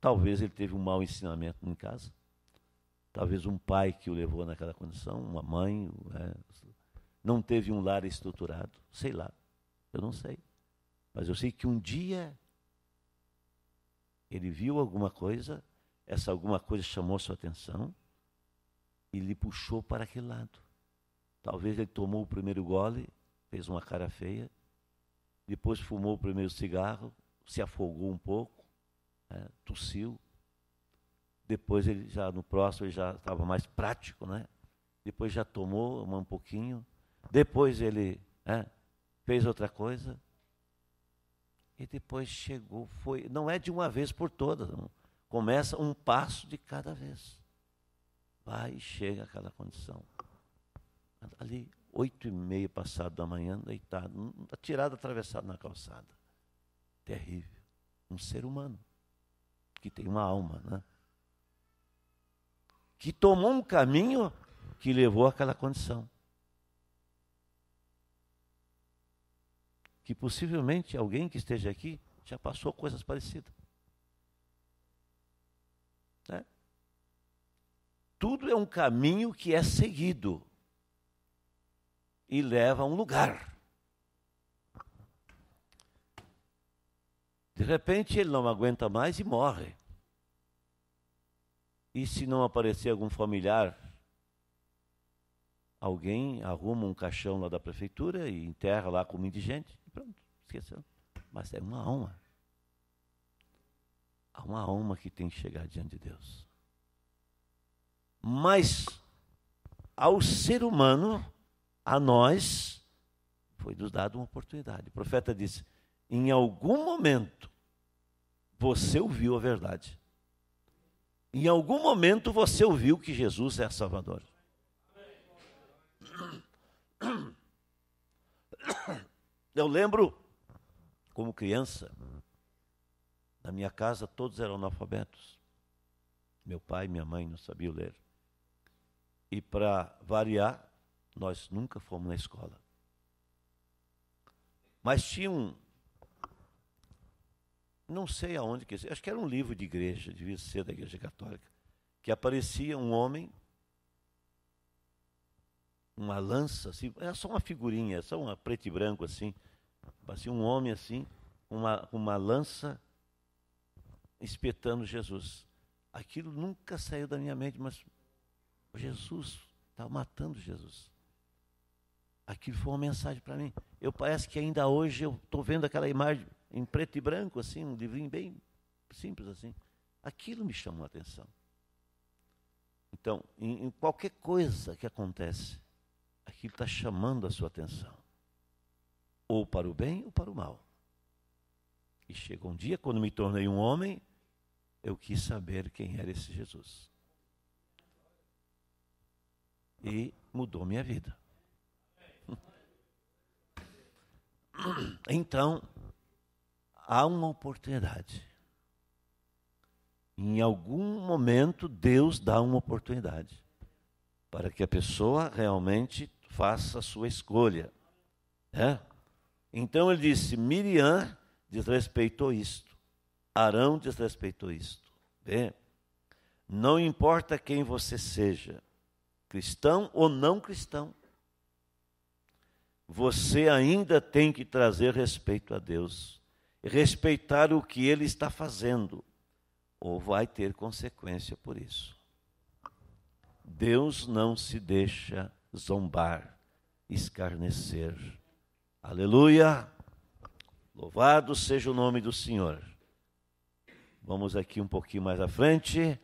Talvez ele teve um mau ensinamento em casa. Talvez um pai que o levou naquela condição, uma mãe, é, não teve um lar estruturado. Sei lá. Eu não sei. Mas eu sei que um dia ele viu alguma coisa, essa alguma coisa chamou sua atenção e lhe puxou para aquele lado. Talvez ele tomou o primeiro gole, fez uma cara feia, depois fumou o primeiro cigarro, se afogou um pouco, né, tossiu. Depois ele já no próximo ele já estava mais prático, né? Depois já tomou um pouquinho. Depois ele né, fez outra coisa. E depois chegou, foi. Não é de uma vez por todas. Não. Começa um passo de cada vez. Vai e chega aquela condição. Ali, oito e meia passado da manhã, deitado, atirado, atravessado na calçada terrível. Um ser humano que tem uma alma, né? Que tomou um caminho que levou àquela condição. Que possivelmente alguém que esteja aqui já passou coisas parecidas. Né? Tudo é um caminho que é seguido e leva a um lugar. De repente ele não aguenta mais e morre. E se não aparecer algum familiar, alguém arruma um caixão lá da prefeitura e enterra lá como indigente. E pronto, esqueceu. Mas é uma alma. Há uma alma que tem que chegar diante de Deus. Mas ao ser humano, a nós, foi nos dada uma oportunidade. O profeta disse: em algum momento, você ouviu a verdade. Em algum momento você ouviu que Jesus é Salvador. Eu lembro, como criança, na minha casa todos eram analfabetos. Meu pai e minha mãe não sabiam ler. E para variar, nós nunca fomos na escola. Mas tinha um, não sei aonde que acho que era um livro de igreja, devia ser da igreja católica, que aparecia um homem, uma lança, assim, era só uma figurinha, só uma preto e branco assim, parecia assim, um homem assim, uma, uma lança espetando Jesus. Aquilo nunca saiu da minha mente, mas Jesus estava tá matando Jesus. Aquilo foi uma mensagem para mim. Eu parece que ainda hoje eu estou vendo aquela imagem em preto e branco, assim, um livrinho bem simples assim. Aquilo me chamou a atenção. Então, em, em qualquer coisa que acontece, aquilo está chamando a sua atenção. Ou para o bem ou para o mal. E chega um dia, quando me tornei um homem, eu quis saber quem era esse Jesus. E mudou minha vida. Então, há uma oportunidade. Em algum momento, Deus dá uma oportunidade para que a pessoa realmente faça a sua escolha. É? Então ele disse: Miriam desrespeitou isto, Arão desrespeitou isto. Não importa quem você seja, cristão ou não cristão, você ainda tem que trazer respeito a Deus respeitar o que ele está fazendo, ou vai ter consequência por isso. Deus não se deixa zombar, escarnecer. Aleluia! Louvado seja o nome do Senhor. Vamos aqui um pouquinho mais à frente.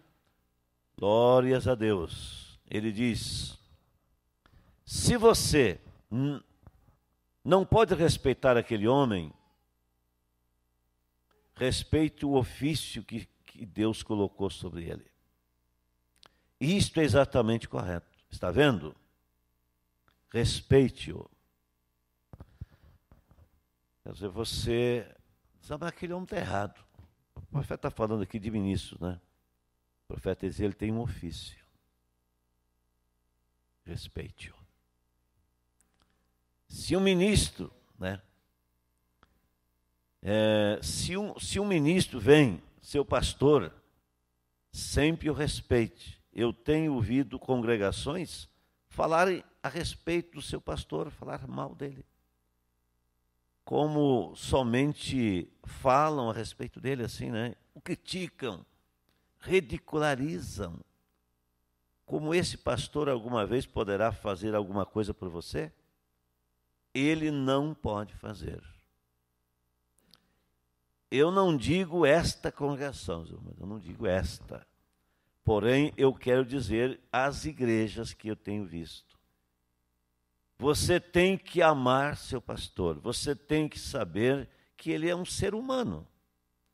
Glórias a Deus. Ele diz: Se você não pode respeitar aquele homem, respeite o ofício que, que Deus colocou sobre ele. Isto é exatamente correto. Está vendo? Respeite-o. Quer dizer, você sabe aquele homem está errado. O profeta está falando aqui de ministro, né? O profeta diz, ele tem um ofício. Respeite-o. Se um ministro, né? É, se, um, se um ministro vem, seu pastor, sempre o respeite. Eu tenho ouvido congregações falarem a respeito do seu pastor, falar mal dele. Como somente falam a respeito dele assim, né? O criticam, ridicularizam. Como esse pastor alguma vez poderá fazer alguma coisa por você? Ele não pode fazer. Eu não digo esta congregação, eu não digo esta. Porém, eu quero dizer as igrejas que eu tenho visto. Você tem que amar seu pastor, você tem que saber que ele é um ser humano.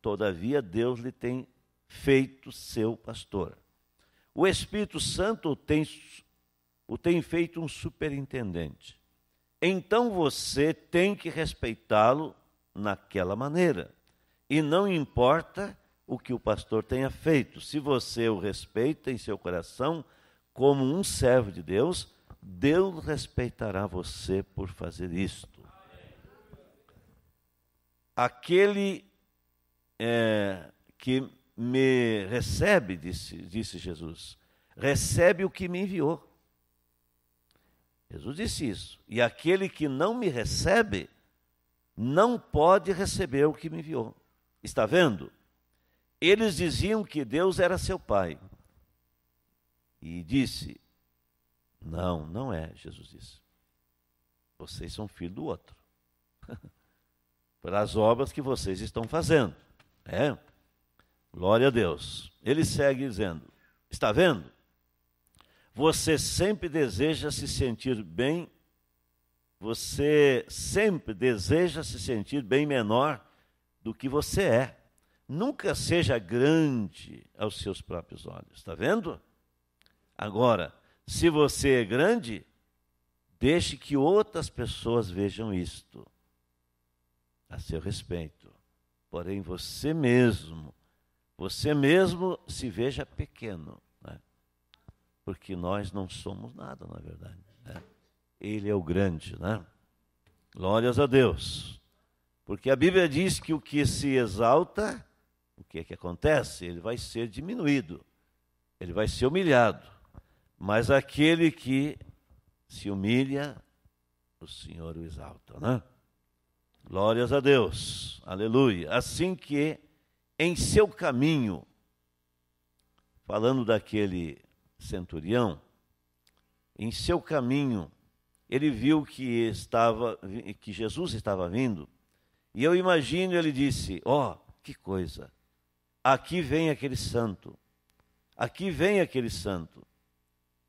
Todavia, Deus lhe tem feito seu pastor. O Espírito Santo tem, o tem feito um superintendente. Então você tem que respeitá-lo naquela maneira. E não importa o que o pastor tenha feito, se você o respeita em seu coração como um servo de Deus, Deus respeitará você por fazer isto. Aquele é, que me recebe, disse, disse Jesus, recebe o que me enviou. Jesus disse isso. E aquele que não me recebe, não pode receber o que me enviou. Está vendo? Eles diziam que Deus era seu pai. E disse: Não, não é, Jesus disse. Vocês são filho do outro. Pelas obras que vocês estão fazendo. É? Glória a Deus. Ele segue dizendo: Está vendo? Você sempre deseja se sentir bem, você sempre deseja se sentir bem menor do que você é. Nunca seja grande aos seus próprios olhos, está vendo? Agora, se você é grande, deixe que outras pessoas vejam isto a seu respeito. Porém, você mesmo, você mesmo se veja pequeno, né? porque nós não somos nada, na verdade. Né? Ele é o grande, né? Glórias a Deus. Porque a Bíblia diz que o que se exalta, o que é que acontece? Ele vai ser diminuído, ele vai ser humilhado. Mas aquele que se humilha, o Senhor o exalta, né? Glórias a Deus, aleluia. Assim que em seu caminho, falando daquele centurião, em seu caminho, ele viu que estava que Jesus estava vindo e eu imagino, ele disse: Ó, oh, que coisa! Aqui vem aquele santo, aqui vem aquele santo.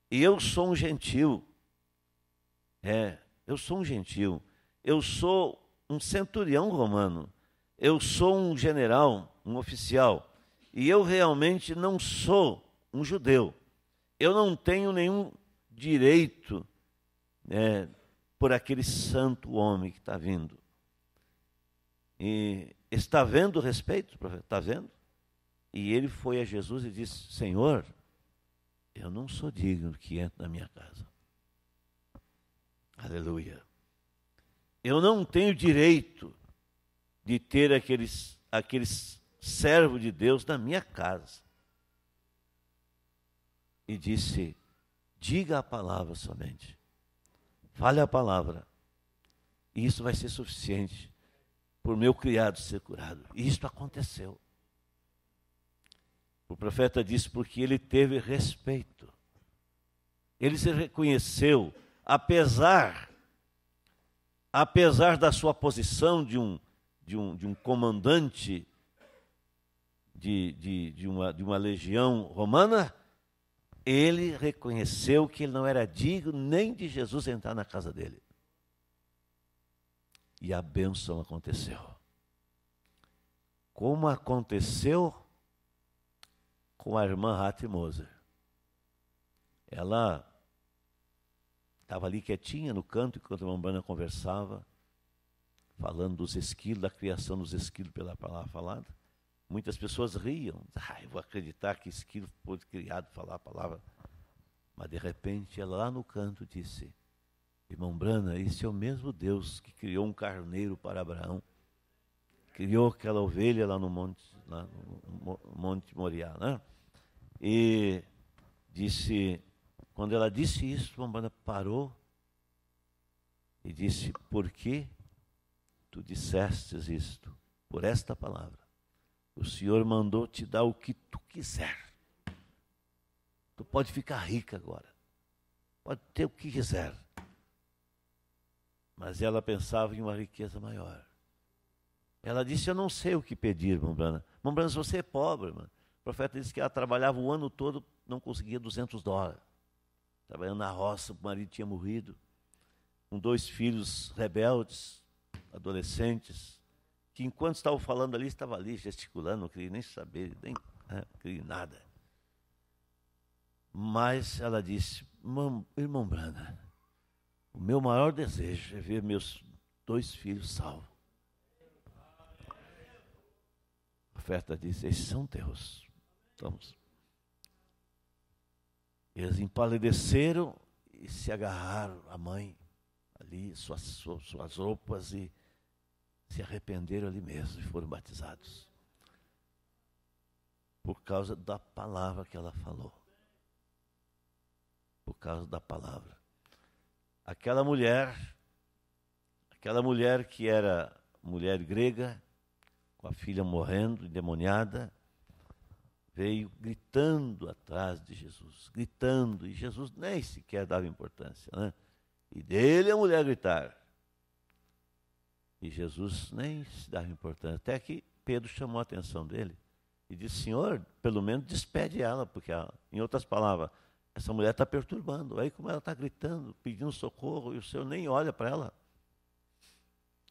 E eu sou um gentil. É, eu sou um gentil. Eu sou um centurião romano. Eu sou um general, um oficial. E eu realmente não sou um judeu. Eu não tenho nenhum direito né, por aquele santo homem que está vindo. E está vendo o respeito, profeta? Está vendo? E ele foi a Jesus e disse: Senhor, eu não sou digno que entre na minha casa. Aleluia. Eu não tenho direito de ter aqueles, aqueles servo de Deus na minha casa. E disse: diga a palavra somente. Fale a palavra. E isso vai ser suficiente por meu criado ser curado. E isto aconteceu. O profeta disse porque ele teve respeito. Ele se reconheceu, apesar apesar da sua posição de um, de um, de um comandante de, de, de, uma, de uma legião romana, ele reconheceu que ele não era digno nem de Jesus entrar na casa dele e a bênção aconteceu. Como aconteceu com a irmã Hati Moser. Ela estava ali quietinha no canto, enquanto a mamãe conversava, falando dos esquilos, da criação dos esquilos pela palavra falada. Muitas pessoas riam. Ah, eu vou acreditar que esquilo foi criado falar a palavra. Mas de repente ela lá no canto disse: Irmão Brana, esse é o mesmo Deus que criou um carneiro para Abraão, criou aquela ovelha lá no Monte, lá no monte Moriá, né? E disse, quando ela disse isso, irmão Brana parou e disse: Por que tu dissestes isto? Por esta palavra. O Senhor mandou te dar o que tu quiser. Tu pode ficar rica agora. Pode ter o que quiser. Mas ela pensava em uma riqueza maior. Ela disse: Eu não sei o que pedir, Mombrana. Mombrana, se você é pobre, mano. o profeta disse que ela trabalhava o ano todo, não conseguia 200 dólares. Trabalhando na roça, o marido tinha morrido. Com dois filhos rebeldes, adolescentes, que enquanto estavam falando ali, estava ali gesticulando, não queria nem saber, nem né, queria nada. Mas ela disse: Irmão Brana, o meu maior desejo é ver meus dois filhos salvos. A oferta disse: Esses são teus. Vamos. Eles empalideceram e se agarraram à mãe, ali, suas, suas roupas, e se arrependeram ali mesmo e foram batizados. Por causa da palavra que ela falou. Por causa da palavra aquela mulher, aquela mulher que era mulher grega, com a filha morrendo, endemoniada, veio gritando atrás de Jesus, gritando, e Jesus nem sequer dava importância, né? E dele a mulher gritar. E Jesus nem se dava importância, até que Pedro chamou a atenção dele e disse: Senhor, pelo menos despede ela, porque ela, em outras palavras, essa mulher está perturbando. Aí como ela está gritando, pedindo socorro, e o Senhor nem olha para ela.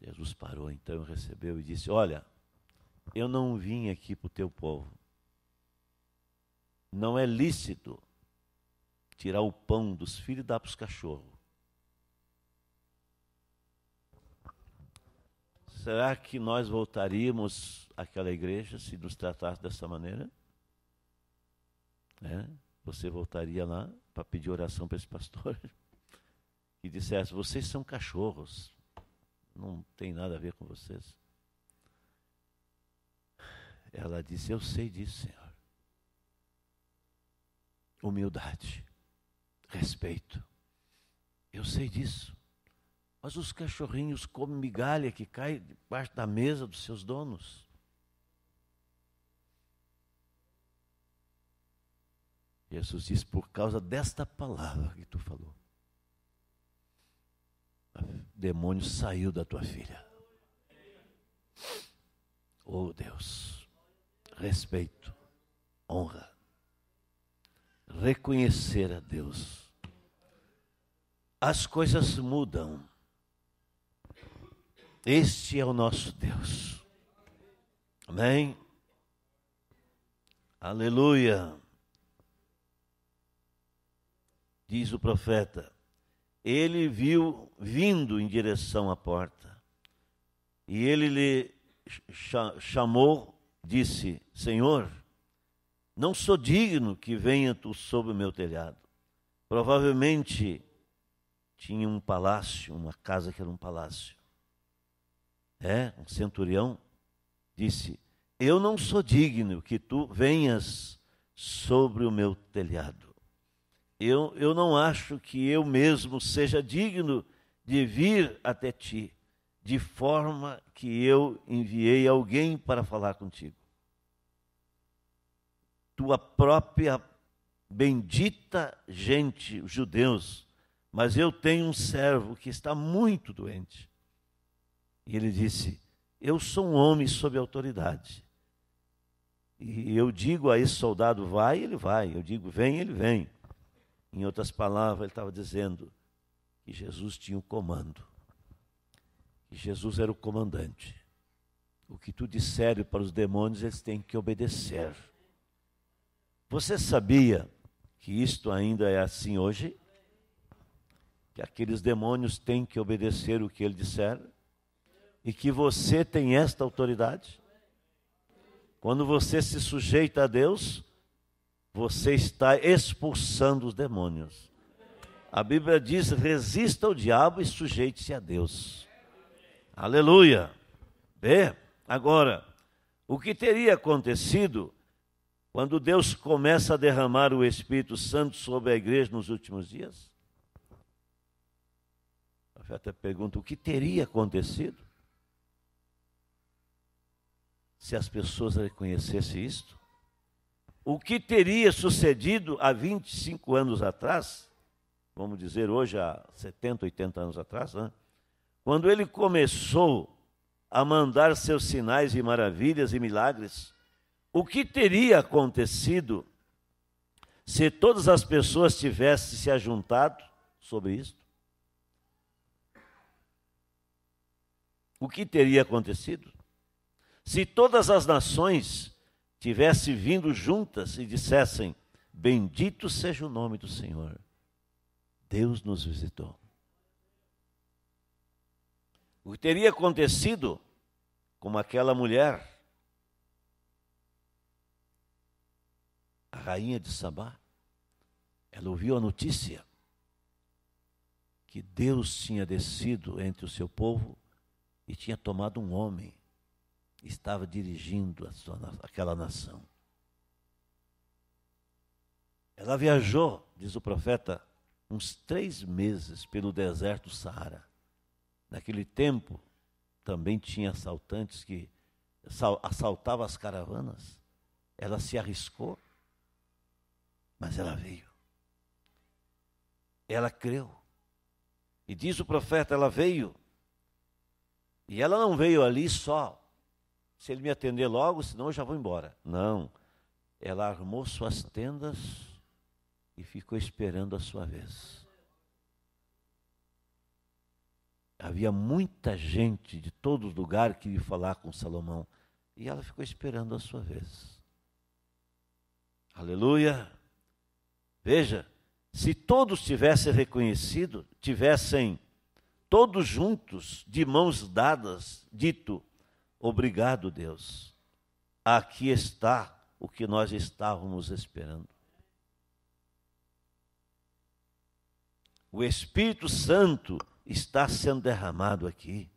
Jesus parou então e recebeu e disse: Olha, eu não vim aqui para o teu povo. Não é lícito tirar o pão dos filhos e dar para os cachorros. Será que nós voltaríamos àquela igreja se nos tratasse dessa maneira? É você voltaria lá para pedir oração para esse pastor e dissesse: Vocês são cachorros, não tem nada a ver com vocês. Ela disse: Eu sei disso, Senhor. Humildade, respeito, eu sei disso. Mas os cachorrinhos comem migalha que cai debaixo da mesa dos seus donos. Jesus disse: Por causa desta palavra que tu falou, o demônio saiu da tua filha. Oh Deus, respeito, honra, reconhecer a Deus. As coisas mudam. Este é o nosso Deus. Amém? Aleluia. diz o profeta. Ele viu vindo em direção à porta. E ele lhe chamou, disse: Senhor, não sou digno que venha tu sobre o meu telhado. Provavelmente tinha um palácio, uma casa que era um palácio. É, um centurião disse: Eu não sou digno que tu venhas sobre o meu telhado eu, eu não acho que eu mesmo seja digno de vir até ti, de forma que eu enviei alguém para falar contigo. Tua própria bendita gente, judeus, mas eu tenho um servo que está muito doente. E ele disse: Eu sou um homem sob autoridade. E eu digo a esse soldado: vai, ele vai. Eu digo: vem, ele vem. Em outras palavras, ele estava dizendo que Jesus tinha o comando, que Jesus era o comandante. O que tu disseres para os demônios, eles têm que obedecer. Você sabia que isto ainda é assim hoje? Que aqueles demônios têm que obedecer o que ele disser? E que você tem esta autoridade? Quando você se sujeita a Deus, você está expulsando os demônios. A Bíblia diz: resista ao diabo e sujeite-se a Deus. Aleluia. Bem, agora, o que teria acontecido quando Deus começa a derramar o Espírito Santo sobre a igreja nos últimos dias? O profeta pergunta: o que teria acontecido se as pessoas reconhecessem isto? o que teria sucedido há 25 anos atrás, vamos dizer hoje há 70, 80 anos atrás, né? quando ele começou a mandar seus sinais e maravilhas e milagres, o que teria acontecido se todas as pessoas tivessem se ajuntado sobre isto? O que teria acontecido? Se todas as nações tivesse vindo juntas e dissessem: Bendito seja o nome do Senhor. Deus nos visitou. O que teria acontecido com aquela mulher, a rainha de Sabá? Ela ouviu a notícia que Deus tinha descido entre o seu povo e tinha tomado um homem estava dirigindo sua, aquela nação. Ela viajou, diz o profeta, uns três meses pelo deserto Saara. Naquele tempo, também tinha assaltantes que assaltavam as caravanas. Ela se arriscou, mas ela veio. Ela creu. E diz o profeta, ela veio. E ela não veio ali só se ele me atender logo, senão eu já vou embora. Não. Ela armou suas tendas e ficou esperando a sua vez. Havia muita gente de todo lugar que ia falar com Salomão. E ela ficou esperando a sua vez. Aleluia! Veja, se todos tivessem reconhecido, tivessem todos juntos, de mãos dadas, dito: Obrigado, Deus. Aqui está o que nós estávamos esperando. O Espírito Santo está sendo derramado aqui.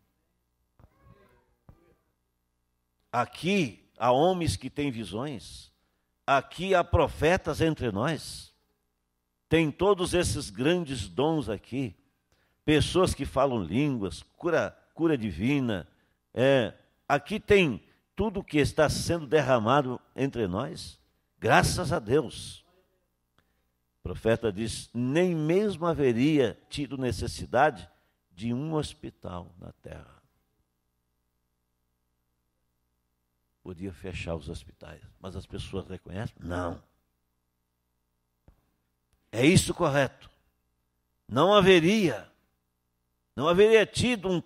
Aqui há homens que têm visões, aqui há profetas entre nós, tem todos esses grandes dons aqui, pessoas que falam línguas, cura, cura divina, é, Aqui tem tudo que está sendo derramado entre nós, graças a Deus. O profeta diz: nem mesmo haveria tido necessidade de um hospital na terra. Podia fechar os hospitais, mas as pessoas reconhecem? Não. É isso correto. Não haveria, não haveria tido um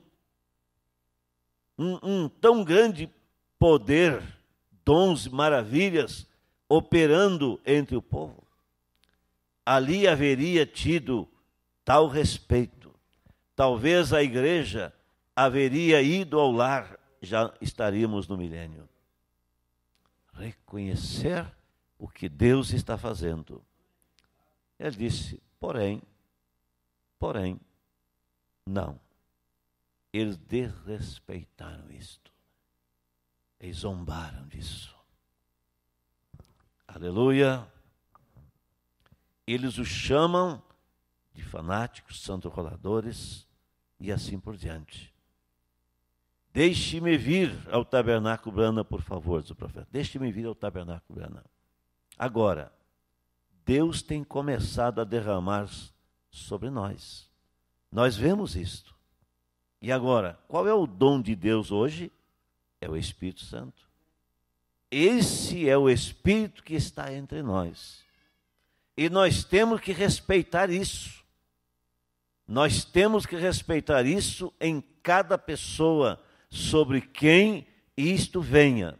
um, um tão grande poder, dons e maravilhas operando entre o povo. Ali haveria tido tal respeito. Talvez a igreja haveria ido ao lar, já estaríamos no milênio. Reconhecer o que Deus está fazendo. Ele disse, porém, porém, não. Eles desrespeitaram isto. Eles zombaram disso. Aleluia. Eles os chamam de fanáticos, santo-roladores e assim por diante. Deixe-me vir ao tabernáculo Brana, por favor, diz o profeta. Deixe-me vir ao tabernáculo Brana. Agora, Deus tem começado a derramar sobre nós. Nós vemos isto. E agora, qual é o dom de Deus hoje? É o Espírito Santo. Esse é o Espírito que está entre nós. E nós temos que respeitar isso. Nós temos que respeitar isso em cada pessoa, sobre quem isto venha.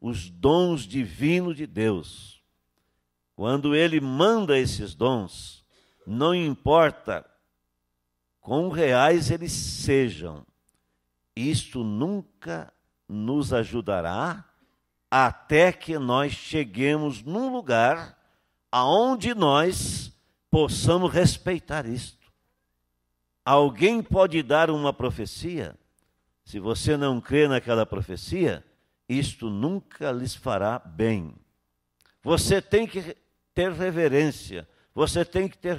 Os dons divinos de Deus. Quando Ele manda esses dons, não importa quão reais eles sejam, isto nunca nos ajudará até que nós cheguemos num lugar aonde nós possamos respeitar isto. Alguém pode dar uma profecia, se você não crê naquela profecia, isto nunca lhes fará bem. Você tem que ter reverência, você tem que ter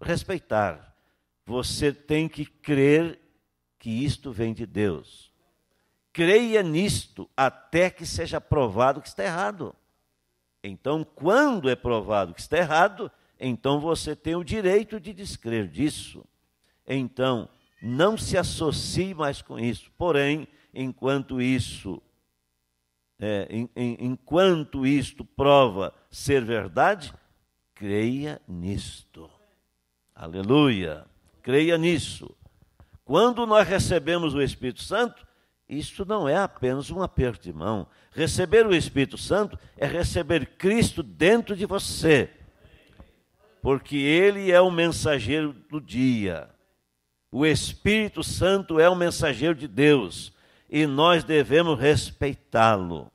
respeitar. Você tem que crer que isto vem de Deus. Creia nisto até que seja provado que está errado. Então, quando é provado que está errado, então você tem o direito de descrer disso. Então, não se associe mais com isso. Porém, enquanto isso, é, em, em, enquanto isto prova ser verdade, creia nisto. Aleluia creia nisso. Quando nós recebemos o Espírito Santo, isso não é apenas um aperto de mão. Receber o Espírito Santo é receber Cristo dentro de você, porque Ele é o mensageiro do dia. O Espírito Santo é o mensageiro de Deus e nós devemos respeitá-lo.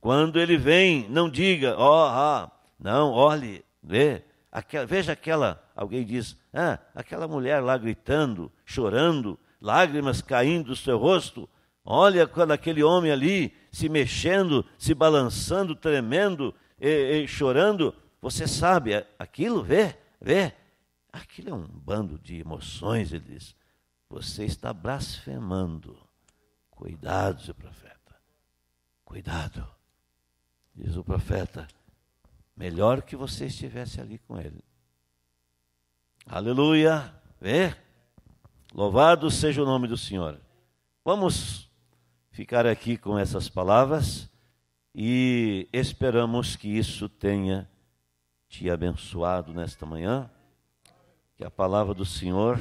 Quando ele vem, não diga, ó, oh, ah, não, olhe, vê, aquela, veja aquela, alguém diz, ah, aquela mulher lá gritando, chorando, lágrimas caindo do seu rosto. Olha quando aquele homem ali se mexendo, se balançando, tremendo, e, e, chorando. Você sabe, aquilo, vê, vê. Aquilo é um bando de emoções, ele diz. Você está blasfemando. Cuidado, seu profeta. Cuidado. Diz o profeta. Melhor que você estivesse ali com ele. Aleluia. Vê? Louvado seja o nome do Senhor. Vamos ficar aqui com essas palavras e esperamos que isso tenha te abençoado nesta manhã, que a palavra do Senhor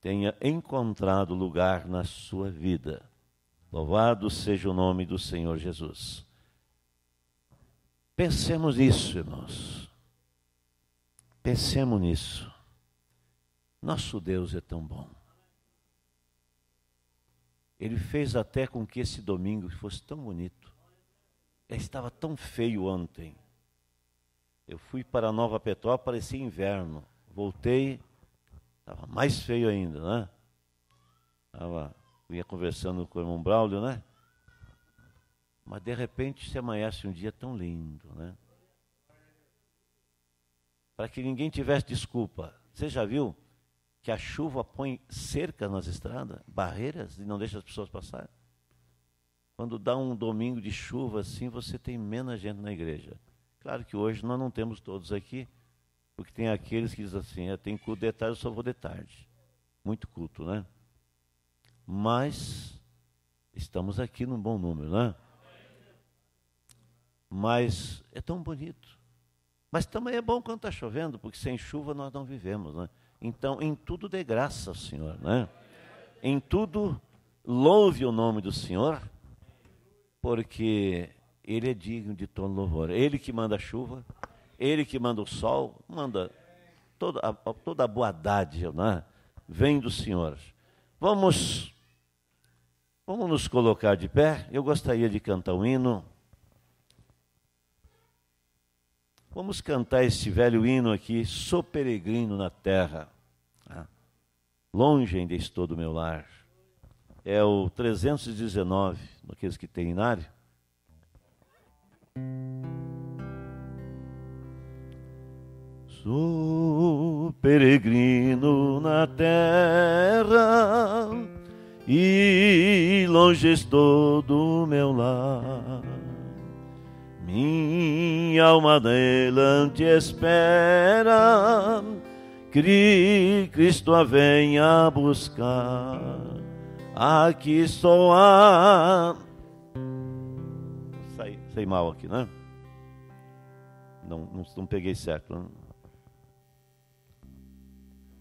tenha encontrado lugar na sua vida. Louvado seja o nome do Senhor Jesus. Pensemos nisso, irmãos. Pensemos nisso. Nosso Deus é tão bom. Ele fez até com que esse domingo fosse tão bonito. estava tão feio ontem. Eu fui para Nova Petrópolis, parecia inverno. Voltei, estava mais feio ainda, né? Estava, vinha conversando com o irmão Braulio, né? Mas de repente se amanhece um dia tão lindo, né? para que ninguém tivesse desculpa. Você já viu que a chuva põe cercas nas estradas, barreiras, e não deixa as pessoas passar? Quando dá um domingo de chuva assim, você tem menos gente na igreja. Claro que hoje nós não temos todos aqui, porque tem aqueles que dizem assim, é, tem culto de tarde, eu só vou de tarde. Muito culto, né? Mas estamos aqui num bom número, né? Mas é tão bonito. Mas também é bom quando está chovendo, porque sem chuva nós não vivemos. Né? Então, em tudo dê graça ao Senhor. Né? Em tudo louve o nome do Senhor, porque Ele é digno de todo louvor. Ele que manda a chuva, Ele que manda o sol, manda toda a, toda a né? vem do Senhor. Vamos, vamos nos colocar de pé. Eu gostaria de cantar o um hino. Vamos cantar esse velho hino aqui, sou peregrino na terra. Ah, longe ainda estou do meu lar. É o 319, aqueles que tem inário. Sou peregrino na terra e longe estou do meu lar. Minha alma delante espera que Cristo a venha buscar. Aqui sou a. Sei, sei mal aqui, né? Não, não, não peguei certo.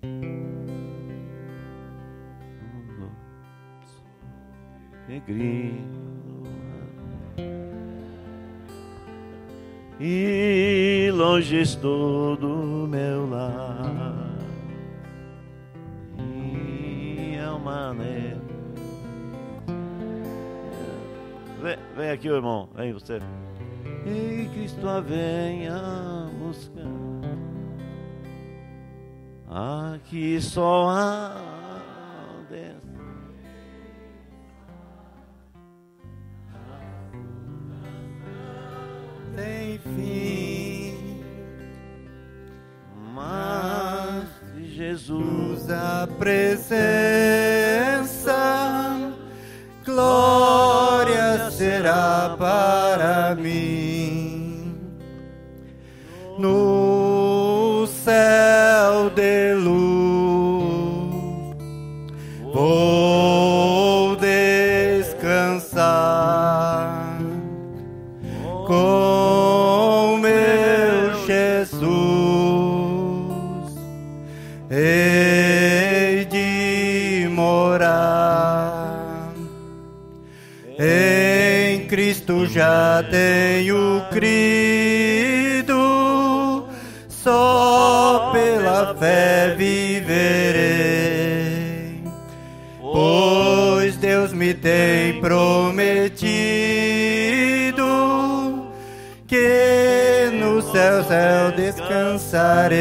Né? Negrinho. e longe estou do meu lar. Minha alma neve. Né? Vem, vem aqui, irmão, vem você. E Cristo, venha buscar. Aqui só há tem fim. Mas Jesus a presença, glória será para mim no céu. Jesus, hei de morar em Cristo já tenho crido, só pela fé viverei, pois Deus me tem prometido. céu descansarei.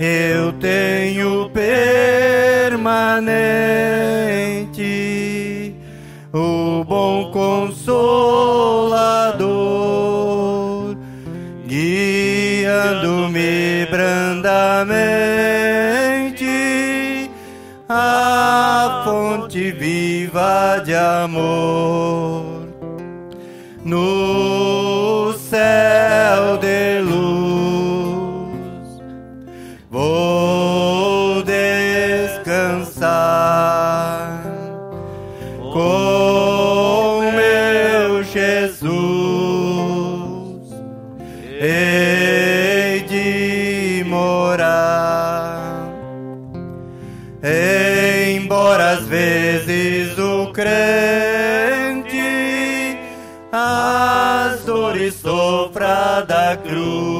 Eu tenho permanente o bom consolador, guiando-me brandamente a fonte viva de amor. No cruz.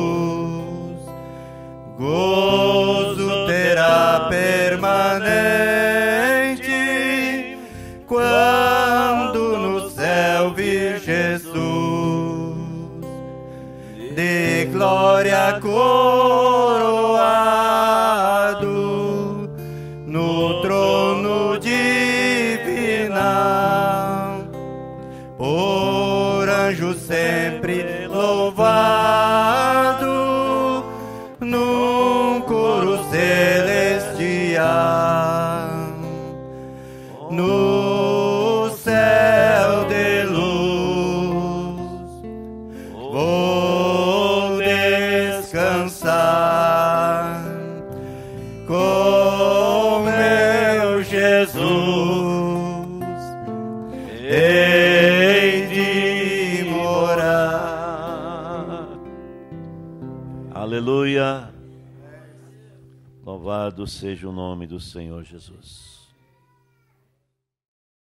Louvado seja o nome do Senhor Jesus.